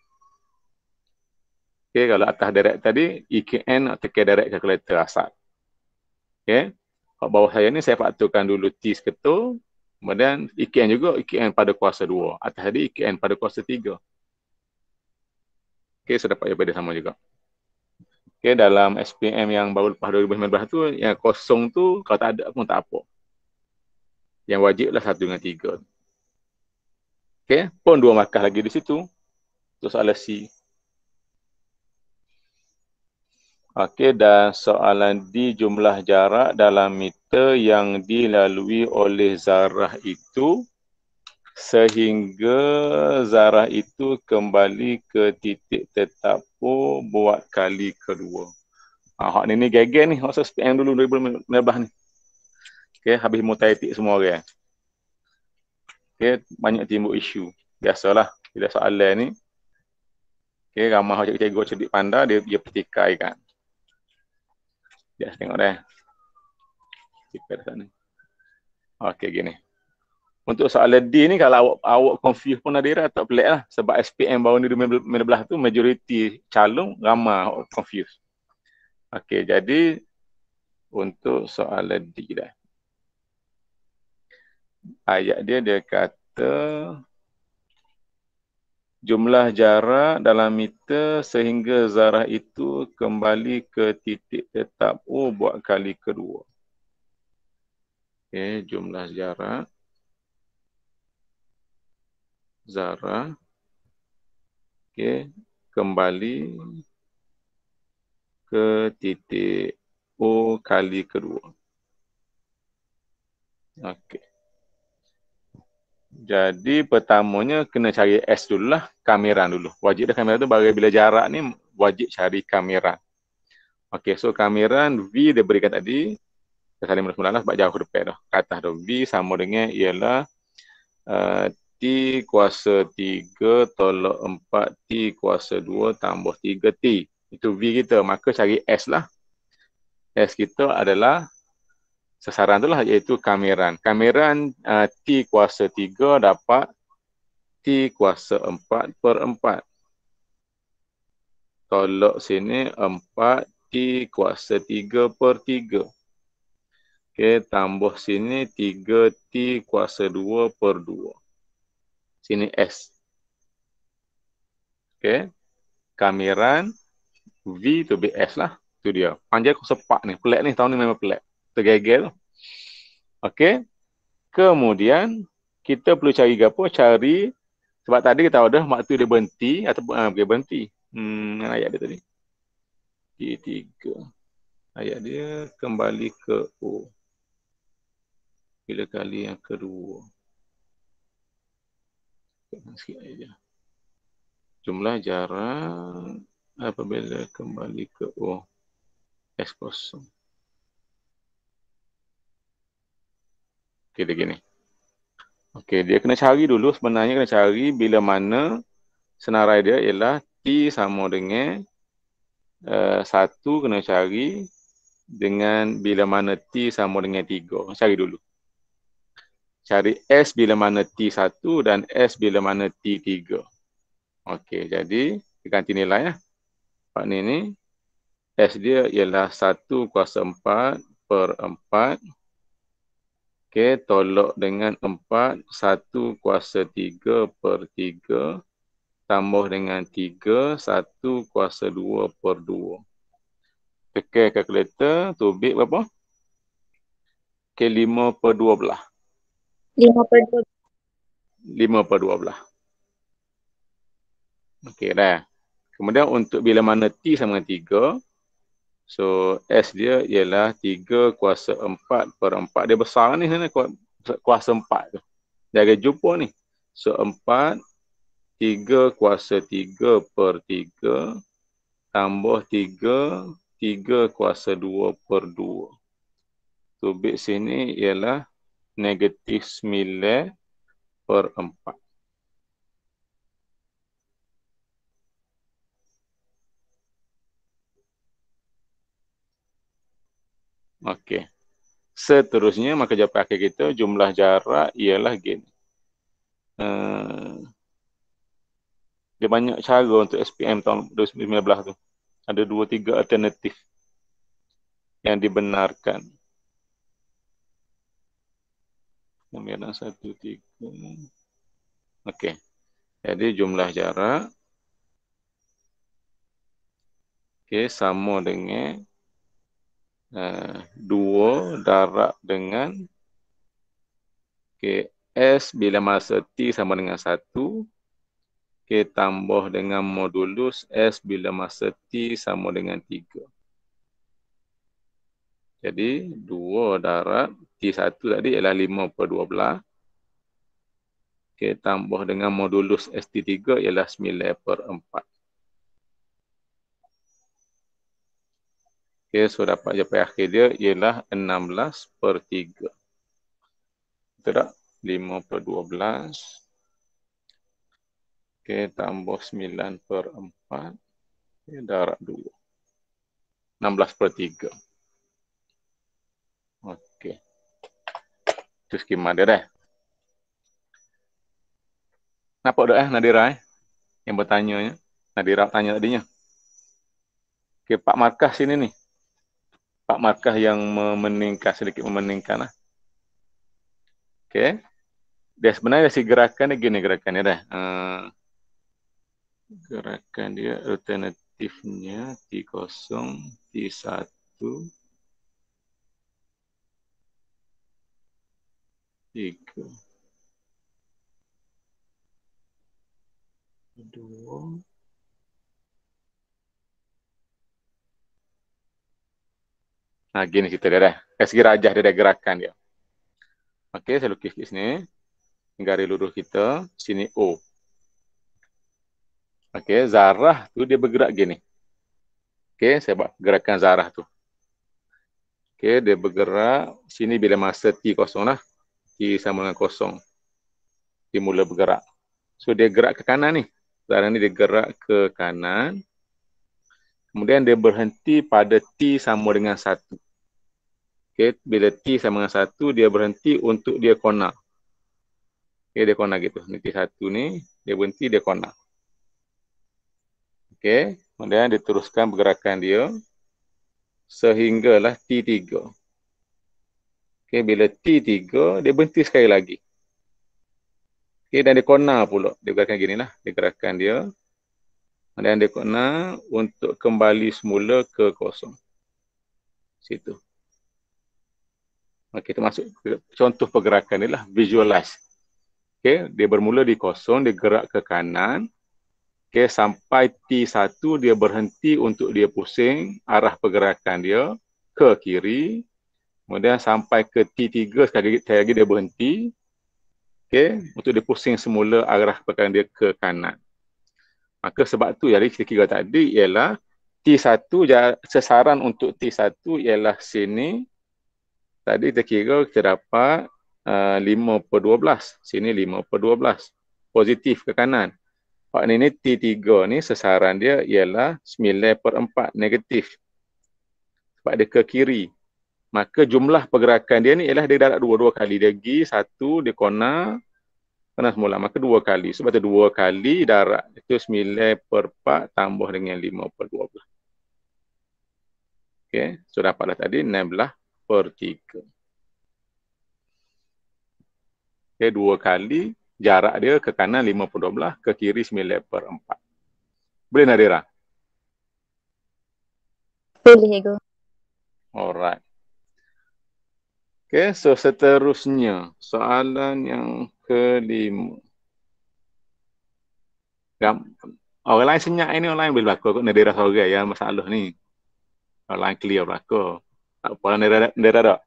Okay, kalau atas direct tadi, EKN atau K direct calculator asal. Okay. Kalau bawah saya ni, saya patutkan dulu T seketul. Kemudian EKN juga, EKN pada kuasa 2. Atas tadi, EKN pada kuasa 3. Okay, saya dapat daripada sama juga. Okay, dalam SPM yang baru lepas 2019 tu, yang kosong tu, kalau tak ada pun tak apa. Yang wajiblah satu dengan tiga. Okay, pun dua markah lagi di situ. Untuk soalan C. Okey dan soalan di jumlah jarak dalam meter yang dilalui oleh zarah itu sehingga zarah itu kembali ke titik tetap pun buat kali kedua. Ah hak ni ni geger ni masa SPM dulu 2019 ni. Okey habis mutaitik semua orang. Kan? Okey banyak timbul isu. Biasalah bila soalan ni Okey ramah cikgu-cikgu cerdik pandai dia dia petikai kan. Ya, tengok dah. Kita sana. Okey, gini. Untuk soalan D ni kalau awak awak confuse pun Nadira lah, tak pelik lah. Sebab SPM baru ni 2019 tu majoriti calon ramai confuse. Okey, jadi untuk soalan D dah. Ayat dia dia kata jumlah jarak dalam meter sehingga zarah itu kembali ke titik tetap O oh, buat kali kedua. Okay, jumlah jarak zarah okay, kembali ke titik O kali kedua. Okey. Jadi pertamanya kena cari S dulu lah, kamera dulu. Wajib dah kamera tu bagai bila jarak ni wajib cari kamera. Okey, so kamera V dia berikan tadi. Saya salin mula-mula lah sebab jauh depan dah. Kata tu V sama dengan ialah uh, T kuasa 3 tolak 4 T kuasa 2 tambah 3 T. Itu V kita. Maka cari S lah. S kita adalah sasaran itulah iaitu kameran. Kameran uh, T kuasa 3 dapat T kuasa 4 per 4. Tolok sini 4 T kuasa 3 per 3. Okey, tambah sini 3 T kuasa 2 per 2. Sini S. Okey, kameran V tu be S lah. Itu dia. Panjang kuasa 4 ni. Pelik ni, tahun ni memang pelik tergegel. Okey. Kemudian kita perlu cari apa? Cari sebab tadi kita tahu dah waktu dia berhenti ataupun ah, dia berhenti. Hmm, ayat dia tadi. G3. Ayat dia kembali ke O. Bila kali yang kedua. Jumlah jarak apabila kembali ke O. S kosong. Okey, dia gini. Okey, dia kena cari dulu sebenarnya kena cari bila mana senarai dia ialah T sama dengan uh, satu kena cari dengan bila mana T sama dengan tiga. Cari dulu. Cari S bila mana T satu dan S bila mana T tiga. Okey, jadi kita ganti nilai ya. Lah. Pak ni ni S dia ialah satu kuasa empat per empat Okey, tolak dengan 4, 1 kuasa 3 per 3, tambah dengan 3, 1 kuasa 2 per 2. Tekan kalkulator, tubik berapa? Okey, 5 per belah. 5 per 12. 5 per belah. Okey, dah. Kemudian untuk bila mana T sama dengan 3, So S dia ialah 3 kuasa 4 per 4. Dia besar ni sana kuasa 4 tu. Dia akan jumpa ni. So 4, 3 kuasa 3 per 3 tambah 3, 3 kuasa 2 per 2. So base sini ialah negatif 9 per 4. Okey. Seterusnya, maka jawapan akhir kita, jumlah jarak ialah gini. Uh, dia banyak cara untuk SPM tahun 2019 tu. Ada dua, tiga alternatif yang dibenarkan. Pemirahan satu, tiga. Okey. Jadi jumlah jarak. Okey, sama dengan Eh, dua darab dengan KS bila masa T sama dengan satu. K tambah dengan modulus S bila masa T sama dengan tiga. Jadi dua darab T satu tadi ialah lima per dua belah. K tambah dengan modulus ST tiga ialah sembilan per empat. Okay, so dapat sampai akhir dia ialah 16 per 3. Betul tak? 5 per 12. Okay, tambah 9 per 4. Okay, darab 2. 16 per 3. Okay. Itu skema dia dah. Nampak tak eh Nadira eh? Yang bertanya Nadira tanya tadinya. Okay, Pak Markah sini nih empat markah yang meningkat sedikit meningkat lah. Okay. Dia sebenarnya si gerakan dia gini gerakan dia dah. Uh, gerakan dia alternatifnya T0, T1. Tiga. Dua. Nah, ha, gini kita dia dah. Kasih rajah dia dah gerakan dia. Okey, saya lukis di sini. Garis lurus kita, sini O. Okey, zarah tu dia bergerak gini. Okey, saya buat gerakan zarah tu. Okey, dia bergerak sini bila masa T kosong lah. T sama dengan kosong. T mula bergerak. So, dia gerak ke kanan ni. Zarah ni dia gerak ke kanan. Kemudian dia berhenti pada T sama dengan satu. Okay, bila T sama dengan 1, dia berhenti untuk dia kona. Okay, dia kona gitu. Ini T1 ni, dia berhenti, dia kona. Okay, kemudian dia teruskan pergerakan dia sehinggalah T3. Okay, bila T3, dia berhenti sekali lagi. Okay, dan dia kona pula. Dia gerakan gini lah. Dia gerakan dia. Kemudian dia kona untuk kembali semula ke kosong. Situ. Okey, termasuk contoh pergerakan ni lah, visualize. Okey, dia bermula di kosong, dia gerak ke kanan. Okey, sampai T1 dia berhenti untuk dia pusing arah pergerakan dia ke kiri. Kemudian sampai ke T3 sekali lagi, sekali lagi dia berhenti. Okey, untuk dia pusing semula arah pergerakan dia ke kanan. Maka sebab tu yang kita kira tadi ialah T1, sasaran untuk T1 ialah sini, Tadi kita kira kita dapat uh, 5 per 12. Sini 5 per 12. Positif ke kanan. Pak ni T3 ni sesaran dia ialah 9 per 4 negatif. Pak dia ke kiri. Maka jumlah pergerakan dia ni ialah dia darat dua-dua kali. Dia pergi satu, dia kona, kena semula. Maka dua kali. Sebab tu dua kali darat itu 9 per 4 tambah dengan 5 per 12. Okay. So dapatlah tadi 16 Per tiga. Okay, dua kali jarak dia ke kanan 5 per belah ke kiri sembilan per empat. Boleh Nadira? Boleh, Ego. Alright. Okay, so seterusnya, soalan yang kelima. Yang, orang lain senyap ini, orang lain boleh berlaku. Nadira seorang yang masalah ni. Orang lain clear berlaku. Tak apa, Nera dah.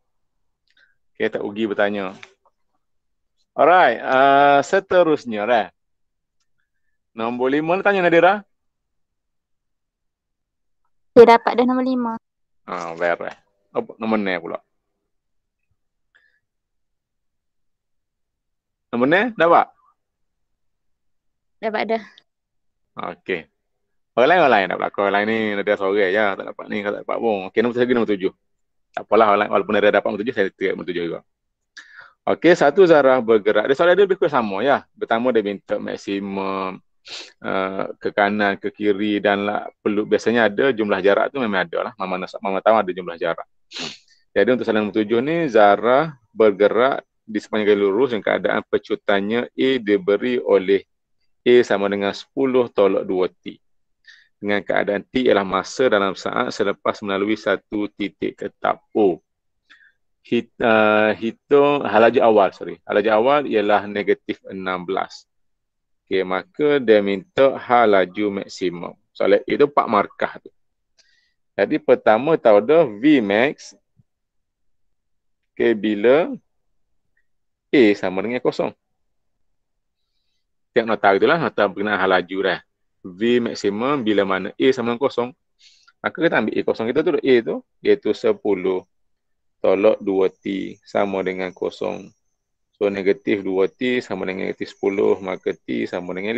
Okay, tak ugi bertanya. Alright, uh, seterusnya, right? Nombor lima, tanya Nadira. Saya dapat dah nombor lima. Ah, oh, ber. Oh, nombor ni pula. Nombor ni, dapat? Dapat dah. Okay. Orang lain, orang lain nak pelakon. Orang lain ni, Nadira sore je. Ya. Tak dapat ni, tak dapat pun. Okay, nombor tiga, nombor tujuh. Tak apalah walaupun dia dapat menuju, saya tidak menuju juga okey satu zarah bergerak dia soalan dia lebih kurang sama ya pertama dia minta maksimum uh, ke kanan ke kiri dan lah, perlu biasanya ada jumlah jarak tu memang ada lah mama nasab mama tahu ada jumlah jarak jadi untuk soalan nombor 7 ni zarah bergerak di sepanjang garis lurus dengan keadaan pecutannya A diberi oleh A sama dengan 10 tolak 2T dengan keadaan T ialah masa dalam saat selepas melalui satu titik ketap O. Hit, uh, hitung halaju awal, sorry. Halaju awal ialah negatif 16. Okey, maka dia minta halaju maksimum. soalnya itu pak markah tu. Jadi pertama tahu dah V max okay, bila A sama dengan kosong. Tiap nota itulah, nota berkenaan halaju dah. V maksimum bila mana A sama dengan kosong. Maka kita ambil A kosong kita tu, A tu tu 10 tolak 2T sama dengan kosong. So negatif 2T sama dengan negatif 10 maka T sama dengan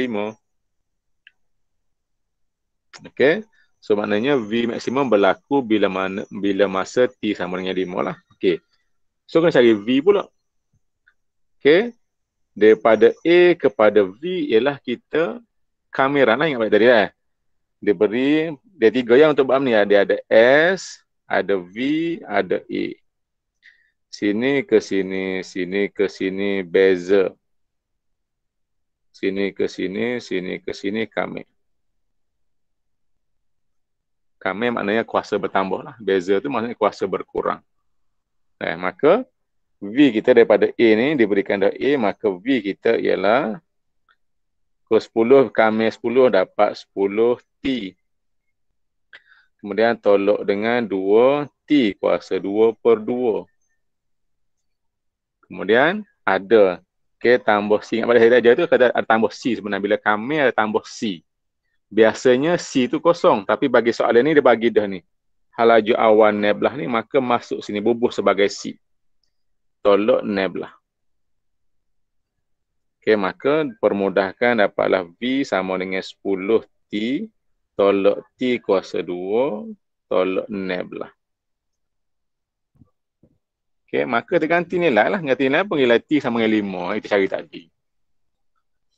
5. Okay. So maknanya V maksimum berlaku bila mana bila masa T sama dengan 5 lah. Okay. So kena cari V pula. Okay. Daripada A kepada V ialah kita kameran lah ingat balik tadi lah. Eh. Dia beri, dia tiga yang untuk bab ni. Lah. Dia ada S, ada V, ada E. Sini ke sini, sini ke sini, beza. Sini ke sini, sini ke sini, kami. Kami maknanya kuasa bertambah lah. Beza tu maknanya kuasa berkurang. Eh, maka V kita daripada A ni diberikan daripada A, maka V kita ialah Pukul 10, kami 10 dapat 10 T. Kemudian tolok dengan 2 T kuasa 2 per 2. Kemudian ada. Okey, tambah C. pada saya dia tu ada, ada tambah C sebenarnya. Bila kami ada tambah C. Biasanya C tu kosong. Tapi bagi soalan ni dia bagi dah ni. Halaju awan neblah ni maka masuk sini bubuh sebagai C. Tolok neblah. Okey, maka permudahkan dapatlah V sama dengan 10T tolak T kuasa 2 tolak NAB lah. Okey, maka dia ganti nilai lah. Ganti nilai panggilan T sama dengan 5. Kita cari tadi.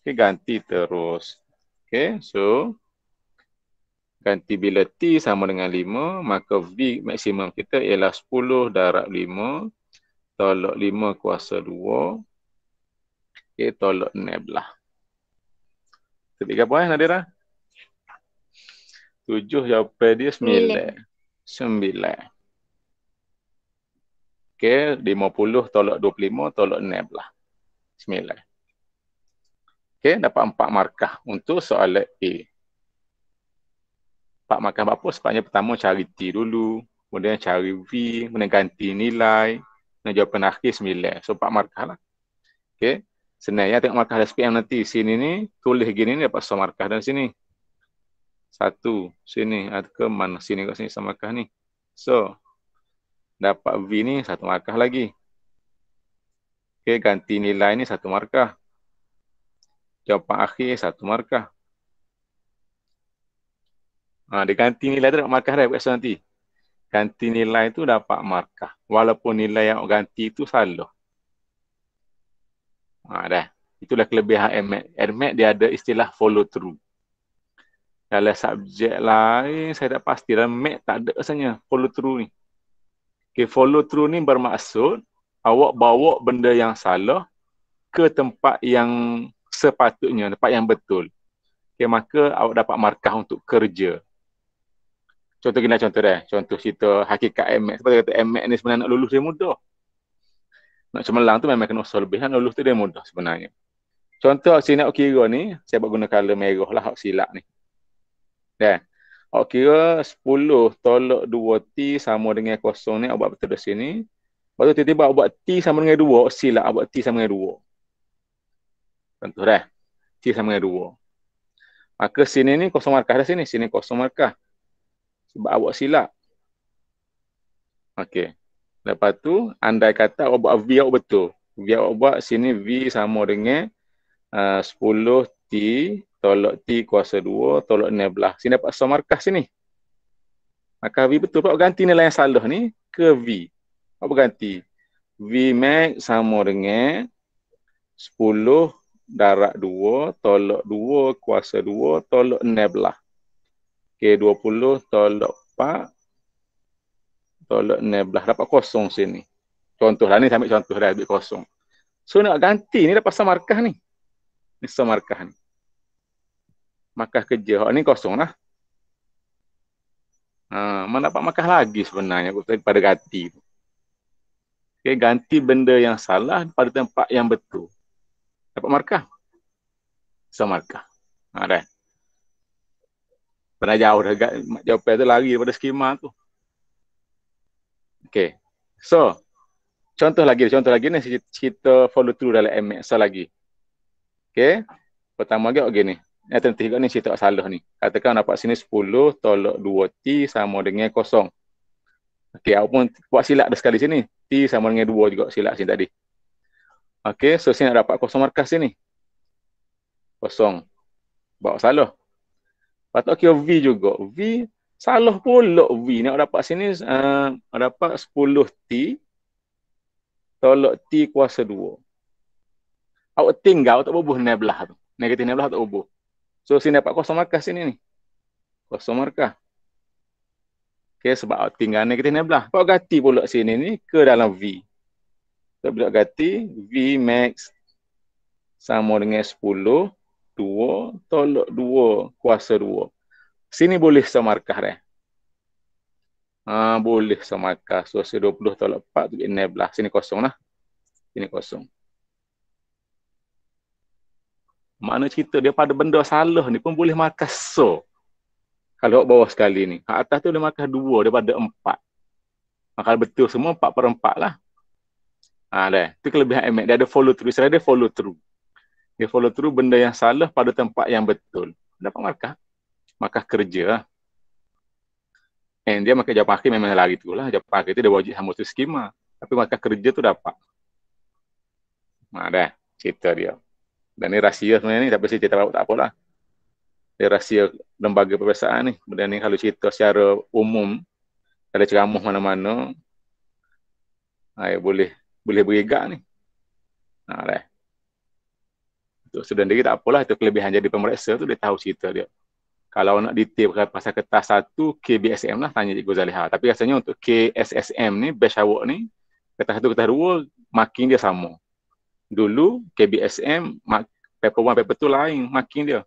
Okey, ganti terus. Okey, so ganti bila T sama dengan 5, maka V maksimum kita ialah 10 darab 5 tolak 5 kuasa itu lo nebla. apa poin Nadira. Tujuh jawab dia sembilan. Sembilan. Okay, lima puluh tolak dua puluh lima tolak enam lah. Sembilan. Okay, dapat empat markah untuk soalan A. Empat markah apa? Sebabnya pertama cari T dulu. Kemudian cari V. Kemudian ganti nilai. Kemudian jawapan akhir sembilan. So, empat markah lah. Okay. Senai ya, tengok markah SPM nanti. Sini ni, tulis gini ni dapat sama markah dan sini. Satu, sini. Ke mana sini kat sini sama markah ni. So, dapat V ni satu markah lagi. Okay, ganti nilai ni satu markah. Jawapan akhir satu markah. Ha, dia ganti nilai tu dapat markah dah buat nanti. Ganti nilai tu dapat markah. Walaupun nilai yang ganti tu salah. Ha, dah. Itulah kelebihan Hermet. Hermet dia ada istilah follow through. Kalau subjek lain, saya tak pasti. Dalam mat tak ada asalnya follow through ni. Okay, follow through ni bermaksud awak bawa benda yang salah ke tempat yang sepatutnya, tempat yang betul. Okay, maka awak dapat markah untuk kerja. Contoh kena lah, contoh dah. Contoh cerita hakikat MAC. Sebab kata MAC ni sebenarnya nak lulus dia mudah nak cemerlang tu memang kena usaha lebih. Kan? Lulus tu dia mudah sebenarnya. Contoh oksi nak kira ni, saya buat guna color merah lah oksi lak ni. Dan, awak kira 10 tolak 2T sama dengan kosong ni, awak buat betul di sini. Lepas tu tiba-tiba awak buat T sama dengan 2, oksi lak awak buat T sama dengan 2. Tentu dah. T sama dengan 2. Maka sini ni kosong markah dah sini. Sini kosong markah. Sebab awak silap. Okey. Lepas tu, andai kata awak buat V awak betul. V awak buat sini V sama dengan uh, 10T tolak T kuasa 2 tolak 16. Sini dapat sama markah sini. Maka V betul. Awak ganti nilai yang salah ni ke V. Awak ganti V max sama dengan 10 darab 2 tolak 2 kuasa 2 tolak 16. Okay, 20 tolak 4 tolak ni belah dapat kosong sini. Contohlah ni saya ambil contoh dah ambil kosong. So nak ganti ni dapat samarkah ni. Ni samarkah ni. Makah kerja hak ni kosong lah. Ha, mana dapat makah lagi sebenarnya pada ganti tu. Okay, ganti benda yang salah pada tempat yang betul. Dapat markah? So markah. Ha, dah. Pernah jauh dah jawapan tu lari daripada skema tu. Okay. So, contoh lagi, contoh lagi ni cerita follow through dalam MX so lagi. Okay. Pertama lagi, okay ni. tentu juga ni cerita salah ni. Katakan dapat sini 10, tolak 2T sama dengan kosong. Okay, aku pun buat silap ada sekali sini. T sama dengan 2 juga silap sini tadi. Okay, so sini nak dapat kosong markas sini. Kosong. Bawa salah. Lepas okay, V juga. V Salah pula V nak dapat sini, uh, dapat 10T. tolok T kuasa 2. Awak tinggal, awak tak bubuh ni tu. Negatif ni belah tak bubuh. So, sini dapat kosong markah sini ni. Kosong markah. Okay, sebab awak tinggal negatif ni belah. Awak ganti pula sini ni ke dalam V. Kita boleh ganti V max sama dengan 10, 2, tolok 2, kuasa 2. Sini boleh semarkah dah. Ha, boleh semarkah. So, saya 20 tolak 4 tu 16. E lah. Sini kosong lah. Sini kosong. Mana cerita dia pada benda salah ni pun boleh markah so. Kalau hak bawah sekali ni. Hak atas tu boleh markah 2 daripada 4. Maka ha, betul semua empat per 4 lah. Ha, dah. Itu kelebihan emek. Dia ada follow through. Selain dia follow through. Dia follow through benda yang salah pada tempat yang betul. Dapat markah markah kerja lah. And dia makan jawapan akhir memang lari tu lah. Jawapan akhir tu dia wajib hamur tu skema. Tapi markah kerja tu dapat. Nah, dah cerita dia. Dan ni rahsia sebenarnya ni. Tapi saya cerita tak apa lah. Dia rahsia lembaga perbiasaan ni. Benda ni kalau cerita secara umum. Ada ceramah mana-mana. ayah boleh boleh berigak ni. Nah, dah. sudah diri tak apalah itu kelebihan jadi pemeriksa tu dia tahu cerita dia kalau nak detail pasal kertas satu KBSM lah tanya Cikgu Zaliha tapi rasanya untuk KSSM ni batch awak ni kertas satu kertas dua marking dia sama dulu KBSM mark, paper one paper two lain marking dia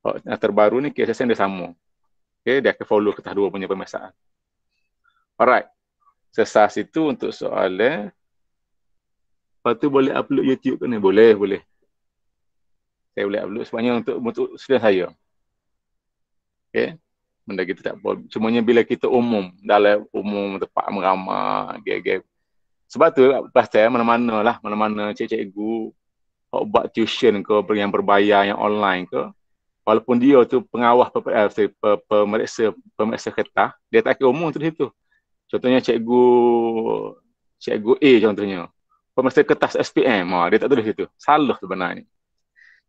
oh, terbaru ni KSSM dia sama okay, dia akan follow kertas dua punya permasalahan alright sesas itu untuk soalan lepas tu boleh upload YouTube ke ni? boleh boleh saya boleh upload sebabnya untuk untuk student saya Okay, Benda kita tak boleh. Semuanya bila kita umum, dalam umum tempat merama, gege. Sebab tu lah, pastai eh, mana-mana lah, mana-mana cikgu-cikgu buat tuition ke yang berbayar yang online ke. Walaupun dia tu pengawas eh, pemeriksa pemeriksa, pemeriksa kertas, dia tak kira umum tu di situ. Contohnya cikgu cikgu A contohnya. Pemeriksa kertas SPM, ah, dia tak tulis situ. Salah sebenarnya.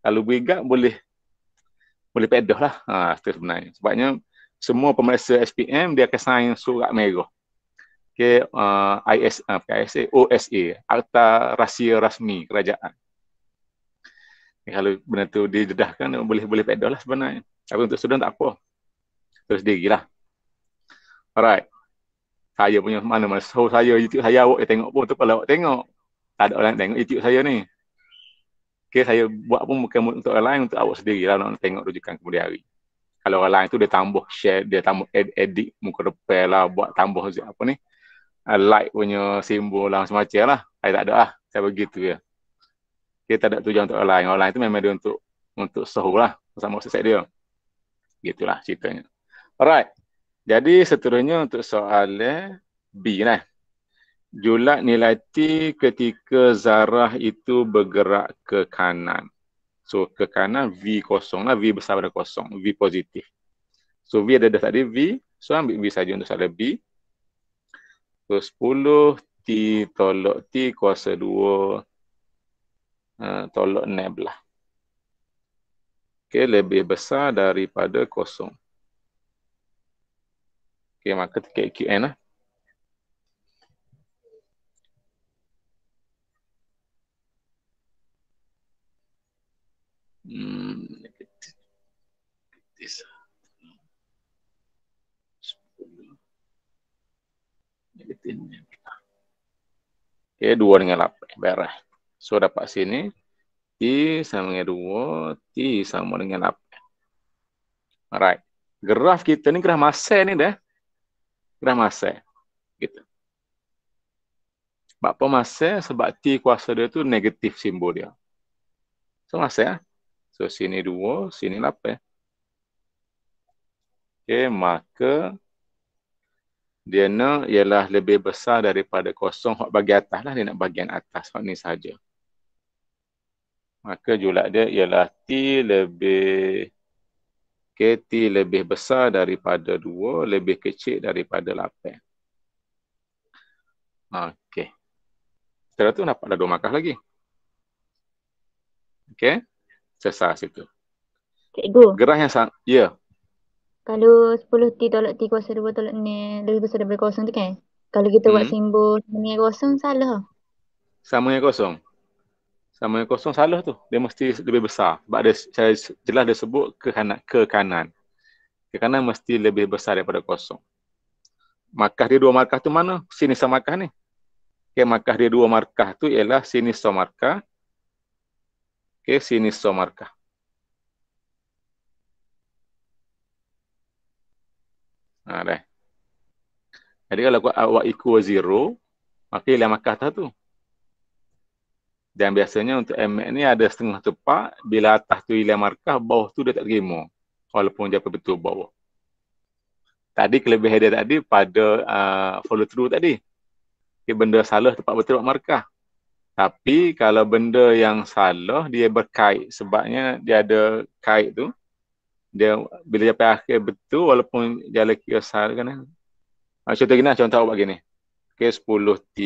Kalau bigat boleh boleh pedah lah ha, sebenarnya. Sebabnya semua pemeriksa SPM dia akan sign surat merah. Okay, uh, IS, uh, ISA, OSA, Akta Rahsia Rasmi Kerajaan. Okay, kalau benda tu didedahkan, boleh boleh pedah lah sebenarnya. Tapi untuk student tak apa. Terus dia lah. Alright. Saya punya mana-mana. So, saya, YouTube saya awak tengok pun. Tu kalau awak tengok. Tak ada orang tengok YouTube saya ni. Okay, saya buat pun bukan untuk orang lain, untuk awak sendiri lah nak tengok rujukan kemudian hari. Kalau orang lain tu dia tambah share, dia tambah edit muka depan lah, buat tambah apa ni, ah, like punya simbol lah macam lah. Saya tak ada lah, saya begitu ya. Kita tak ada tujuan untuk orang lain. Orang lain tu memang dia untuk untuk sahur lah, sama sesek dia. Gitulah ceritanya. Alright. Jadi seterusnya untuk soalan B lah julat t ketika zarah itu bergerak ke kanan. So ke kanan V kosong lah. V besar pada kosong. V positif. So V ada dah tadi V. So ambil V saja untuk soalan B. So 10 T tolok T kuasa 2 uh, eh, tolok neb lah. Okay, lebih besar daripada kosong. Okay, maka tekit QN lah. gratis. Oke, okay, 2 dengan 8, merah. So, dapat sini. T sama dengan 2, T sama dengan 8. Alright. Graf kita ni graf masa ni dah. Graf masa. Gitu. Sebab apa masa? Sebab T kuasa dia tu negatif simbol dia. So, masa ya. So, sini dua, sini 8 okay, maka dia nak ialah lebih besar daripada kosong hak bagi atas lah dia nak bagian atas hak ni saja maka julat dia ialah t lebih okay, t lebih besar daripada 2 lebih kecil daripada 8 okey setelah tu dapatlah dua markah lagi okey selesai situ cikgu gerah yang sangat ya yeah. Kalau 10 T tolak T kuasa 2 tolak ni lebih besar daripada kosong tu kan? Kalau kita hmm. buat simbol sama yang kosong salah. Sama yang kosong? Sama yang kosong salah tu. Dia mesti lebih besar. Sebab dia, saya jelas dia sebut ke kanan. Ke kanan. Ke kanan mesti lebih besar daripada kosong. Markah dia dua markah tu mana? Sini sama markah ni. Okay, markah dia dua markah tu ialah sini sama markah. Okay, sini sama markah. Ha, dah. Jadi kalau awak equal zero, maka ilang markah atas tu. Dan biasanya untuk MAC ni ada setengah cepat, bila atas tu ilang markah, bawah tu dia tak terima. Walaupun dia betul bawah. Tadi kelebihan dia tadi pada uh, follow through tadi. Okay, benda salah tepat betul buat markah. Tapi kalau benda yang salah dia berkait sebabnya dia ada kait tu dia bila sampai akhir betul walaupun jalan kiosar kan ha, contoh gini lah, contoh awak gini ni. K 10 t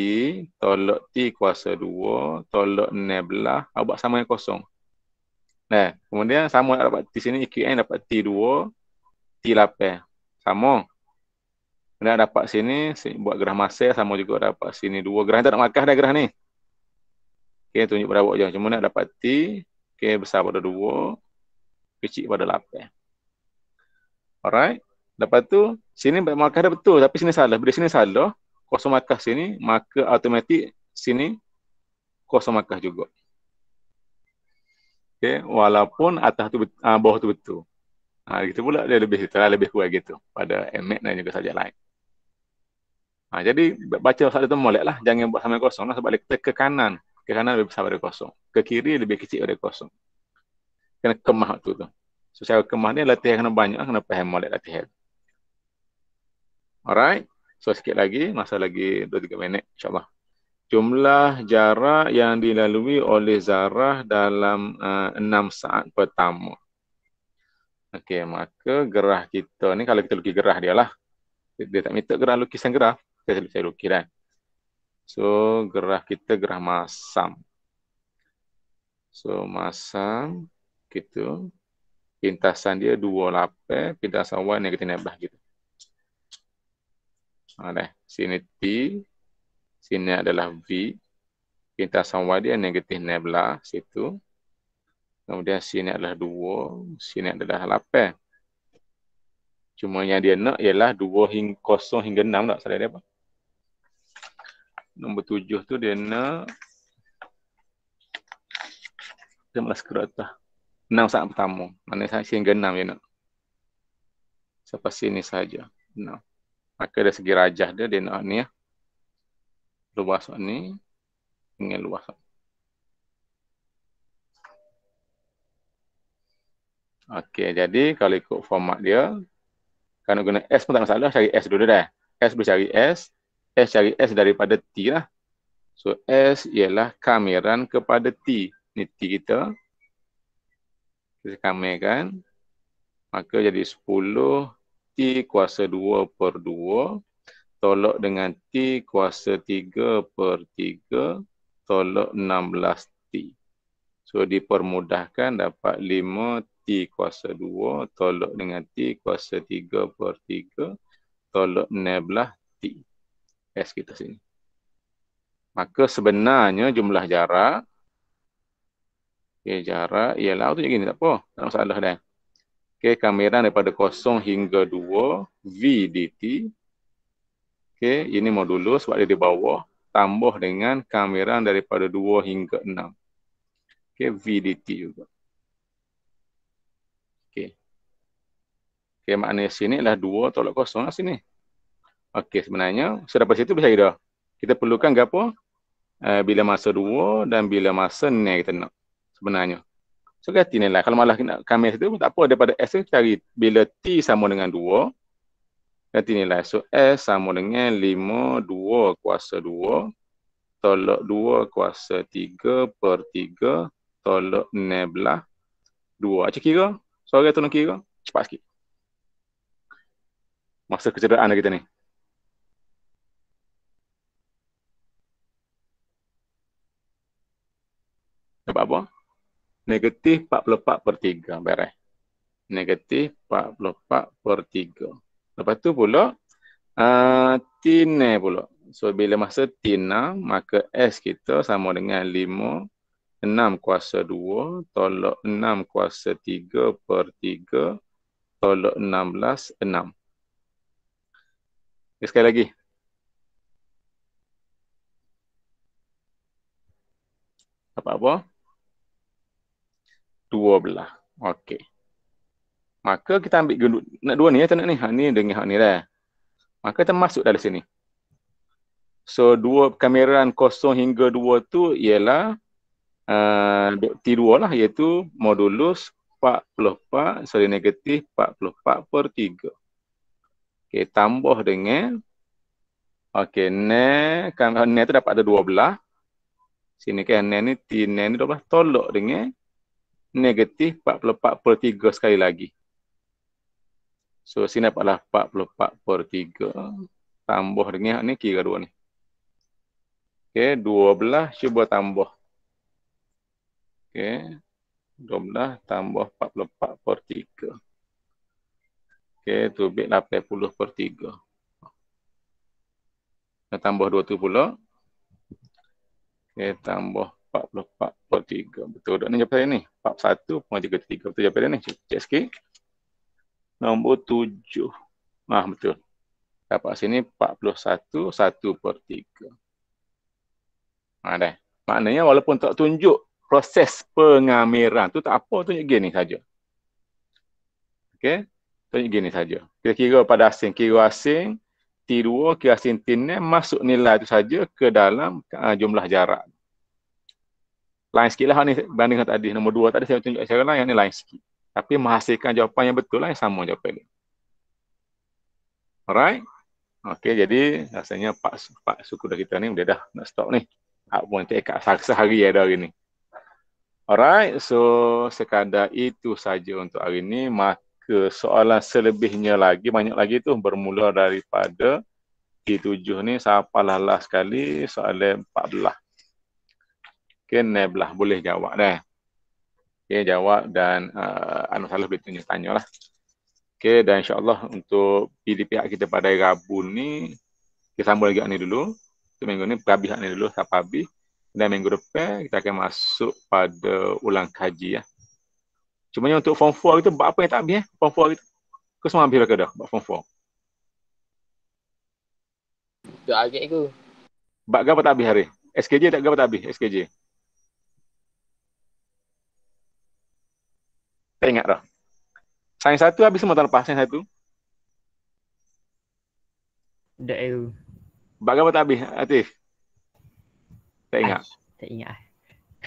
tolak t kuasa 2 tolak 16 belah awak sama yang kosong nah kemudian sama nak dapat di sini EQN dapat t 2 t 8 sama kemudian dapat sini buat gerah masa sama juga dapat sini 2 gerah tak nak makan dah gerah ni Okay, tunjuk pada awak je. Cuma nak dapat T. Okay, besar pada kecil pada lapan. Alright. Lepas tu, sini markah dia betul tapi sini salah. Bila sini salah, kosong markah sini, maka automatik sini kosong markah juga. Okay. Walaupun atas tu, uh, bawah tu betul. Ha, gitu pula dia lebih terlalu lebih kuat gitu pada emek dan juga saja lain. Ha, jadi baca soalan tu molek lah. Jangan buat sampai kosong lah sebab dia ke kanan. Ke kanan lebih besar daripada kosong. Ke kiri lebih kecil daripada kosong kena kemah tu tu. So secara kemah ni latihan kena banyak lah, kena paham molek latihan. Alright. So sikit lagi, masa lagi 2 3 minit insya-Allah. Jumlah jarak yang dilalui oleh zarah dalam uh, saat pertama. Okey, maka gerah kita ni kalau kita lukis gerah dia lah. Dia tak minta gerah lukisan gerah. kita lukis, saya lukis kan. So gerah kita gerah masam. So masam gitu. Pintasan dia dua 28, pintasan 1 yang kita nambah gitu. Alah, sini T, sini adalah V. Pintasan Y dia negatif nebla situ. Kemudian sini adalah dua, sini adalah 8. Cuma yang dia nak ialah dua hingga 0 hingga 6 tak salah dia apa. Nombor tujuh tu dia nak. Kita malas kerata. 6 saat pertama. Maknanya saya sehingga ke-6 je nak. Sampai sini sahaja. 6. Maka dari segi rajah dia, dia nak ni ya. Luas ni. Ingin luas. Okey, jadi kalau ikut format dia. Kalau guna S pun tak masalah, cari S dulu dah. S boleh cari S. S cari S daripada T lah. So S ialah kamiran kepada T. Ni T kita disekamakan maka jadi 10 t kuasa 2 per 2 tolak dengan t kuasa 3 per 3 tolak 16 t. So dipermudahkan dapat 5 t kuasa 2 tolak dengan t kuasa 3 per 3 tolak 16 t. S kita sini. Maka sebenarnya jumlah jarak Okey, jarak ialah tu gini tak apa. Tak ada masalah dah. Okey, kamera daripada 0 hingga 2 VDT. Okey, ini modulus sebab dia di bawah tambah dengan kamera daripada 2 hingga 6. Okey, VDT juga. Okey. Okey, maknanya sini adalah 2 tolak kosong lah sini. Okey, sebenarnya sudah dapat situ bisa dah. Kita perlukan gapo? Uh, eh, bila masa 2 dan bila masa ni kita nak sebenarnya. So ganti nilai. Kalau malah nak kami situ tak apa daripada S ni cari bila T sama dengan 2 ganti nilai. So S sama dengan 5 2 kuasa 2 tolak 2 kuasa 3 per 3 tolak 16 2. Acik kira? Suara tolong kira? Cepat sikit. Masa kecederaan lah kita ni. Dapat apa? negatif 44 per 3. Beres. Negatif 44 per 3. Lepas tu pula, uh, eh, tina pula. So, bila masa tina, maka S kita sama dengan 5, 6 kuasa 2, tolak 6 kuasa 3 per 3, tolak 16, 6. Okay, sekali lagi. Apa-apa? dua belah, Okey. Maka kita ambil gendut. Nak dua ni ya, nak ni. Ha ni dengan hak ni dah. Maka kita masuk dari sini. So dua kameran kosong hingga dua tu ialah uh, T2 lah iaitu modulus 44, sorry negatif 44 per 3. Okey, tambah dengan Okey, ni, kan ni tu dapat ada 12. Sini kan ni ni, ti ne ni 12. Tolok dengan negatif 44.3 sekali lagi. So sini dapatlah 44.3 tambah dengan ni kira dua ni. Okey, 12 cuba tambah. Okey. 12 tambah 44/3. Okey, tu bit 80 per 3. Kita tambah 2 tu pula. Okey, tambah 44.43. Betul tak ni jawapan saya ni? 41.33. Betul jawapan dia ni? Cek sikit. Nombor 7. Nah, betul. Dapat sini 41.1 per 3. Nah, dah. Maknanya walaupun tak tunjuk proses pengamiran tu tak apa tunjuk gini saja. Okey. Tunjuk gini saja. Kira-kira pada asing, kira asing T2, kira asing T6 masuk nilai tu saja ke dalam uh, jumlah jarak lain sikit lah ni berbanding dengan tadi. Nombor dua tadi saya tunjuk cara lain, yang ni lain sikit. Tapi menghasilkan jawapan yang betul lah yang sama jawapan ni. Alright? Okey, jadi rasanya pak, pak suku dah kita ni dia dah nak stop ni. Tak pun nanti ekat sehari ada hari ni. Alright, so sekadar itu saja untuk hari ni. Maka soalan selebihnya lagi, banyak lagi tu bermula daripada G7 ni sampai lah sekali soalan 14 kena eh, belah boleh jawab dah. Okey jawab dan uh, eh, anu salah boleh tanya lah. Okey dan insyaallah untuk pilih pihak kita pada Rabu ni kita sambung lagi ni dulu. Untuk minggu ni habis ni dulu siapa habis dan minggu depan kita akan masuk pada ulang kaji ya. Cuma untuk form 4 kita buat apa yang tak habis ya? Form 4 kita. Kau semua habis ke dah buat form 4? Tak agak aku. Bak gapo tak habis hari? SKJ tak gapo tak habis SKJ. Tak ingat dah. Sains satu habis semua tahun lepas. Sains satu. Tak tahu. Bagaimana tak habis, Atif? Tak ingat. Ay, tak ingat. Eh.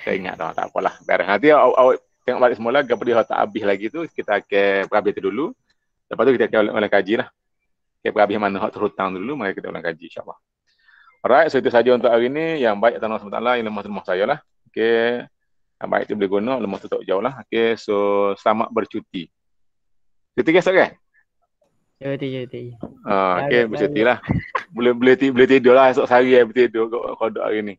Tak ingat dah. Tak apalah. Biar nanti awak, awak tengok balik semula. Kalau dia tak habis lagi tu, kita akan berhabis tu dulu. Lepas tu kita akan ulang, ulang kaji lah. Kita berhabis mana awak terhutang dulu, mari kita ulang kaji insyaAllah. Alright, so itu sahaja untuk hari ini. Yang baik, Tuan Allah SWT, yang lemah semua saya lah. Okay baik tu boleh guna lemah tu tak jauh lah okey so selamat bercuti cuti ke ya? cuti cuti ah okey bercuti lah boleh boleh tidur, boleh tidur lah esok sehari eh bertidur kodok hari ni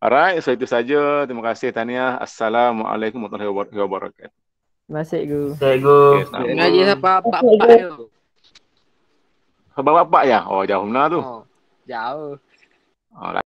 alright so itu saja terima kasih tania assalamualaikum warahmatullahi wabarakatuh terima kasih guru terima kasih guru okay, terima kasih pak pak pak Bapak-bapak ya? Oh, jauh mana tu? Oh, jauh. Alright.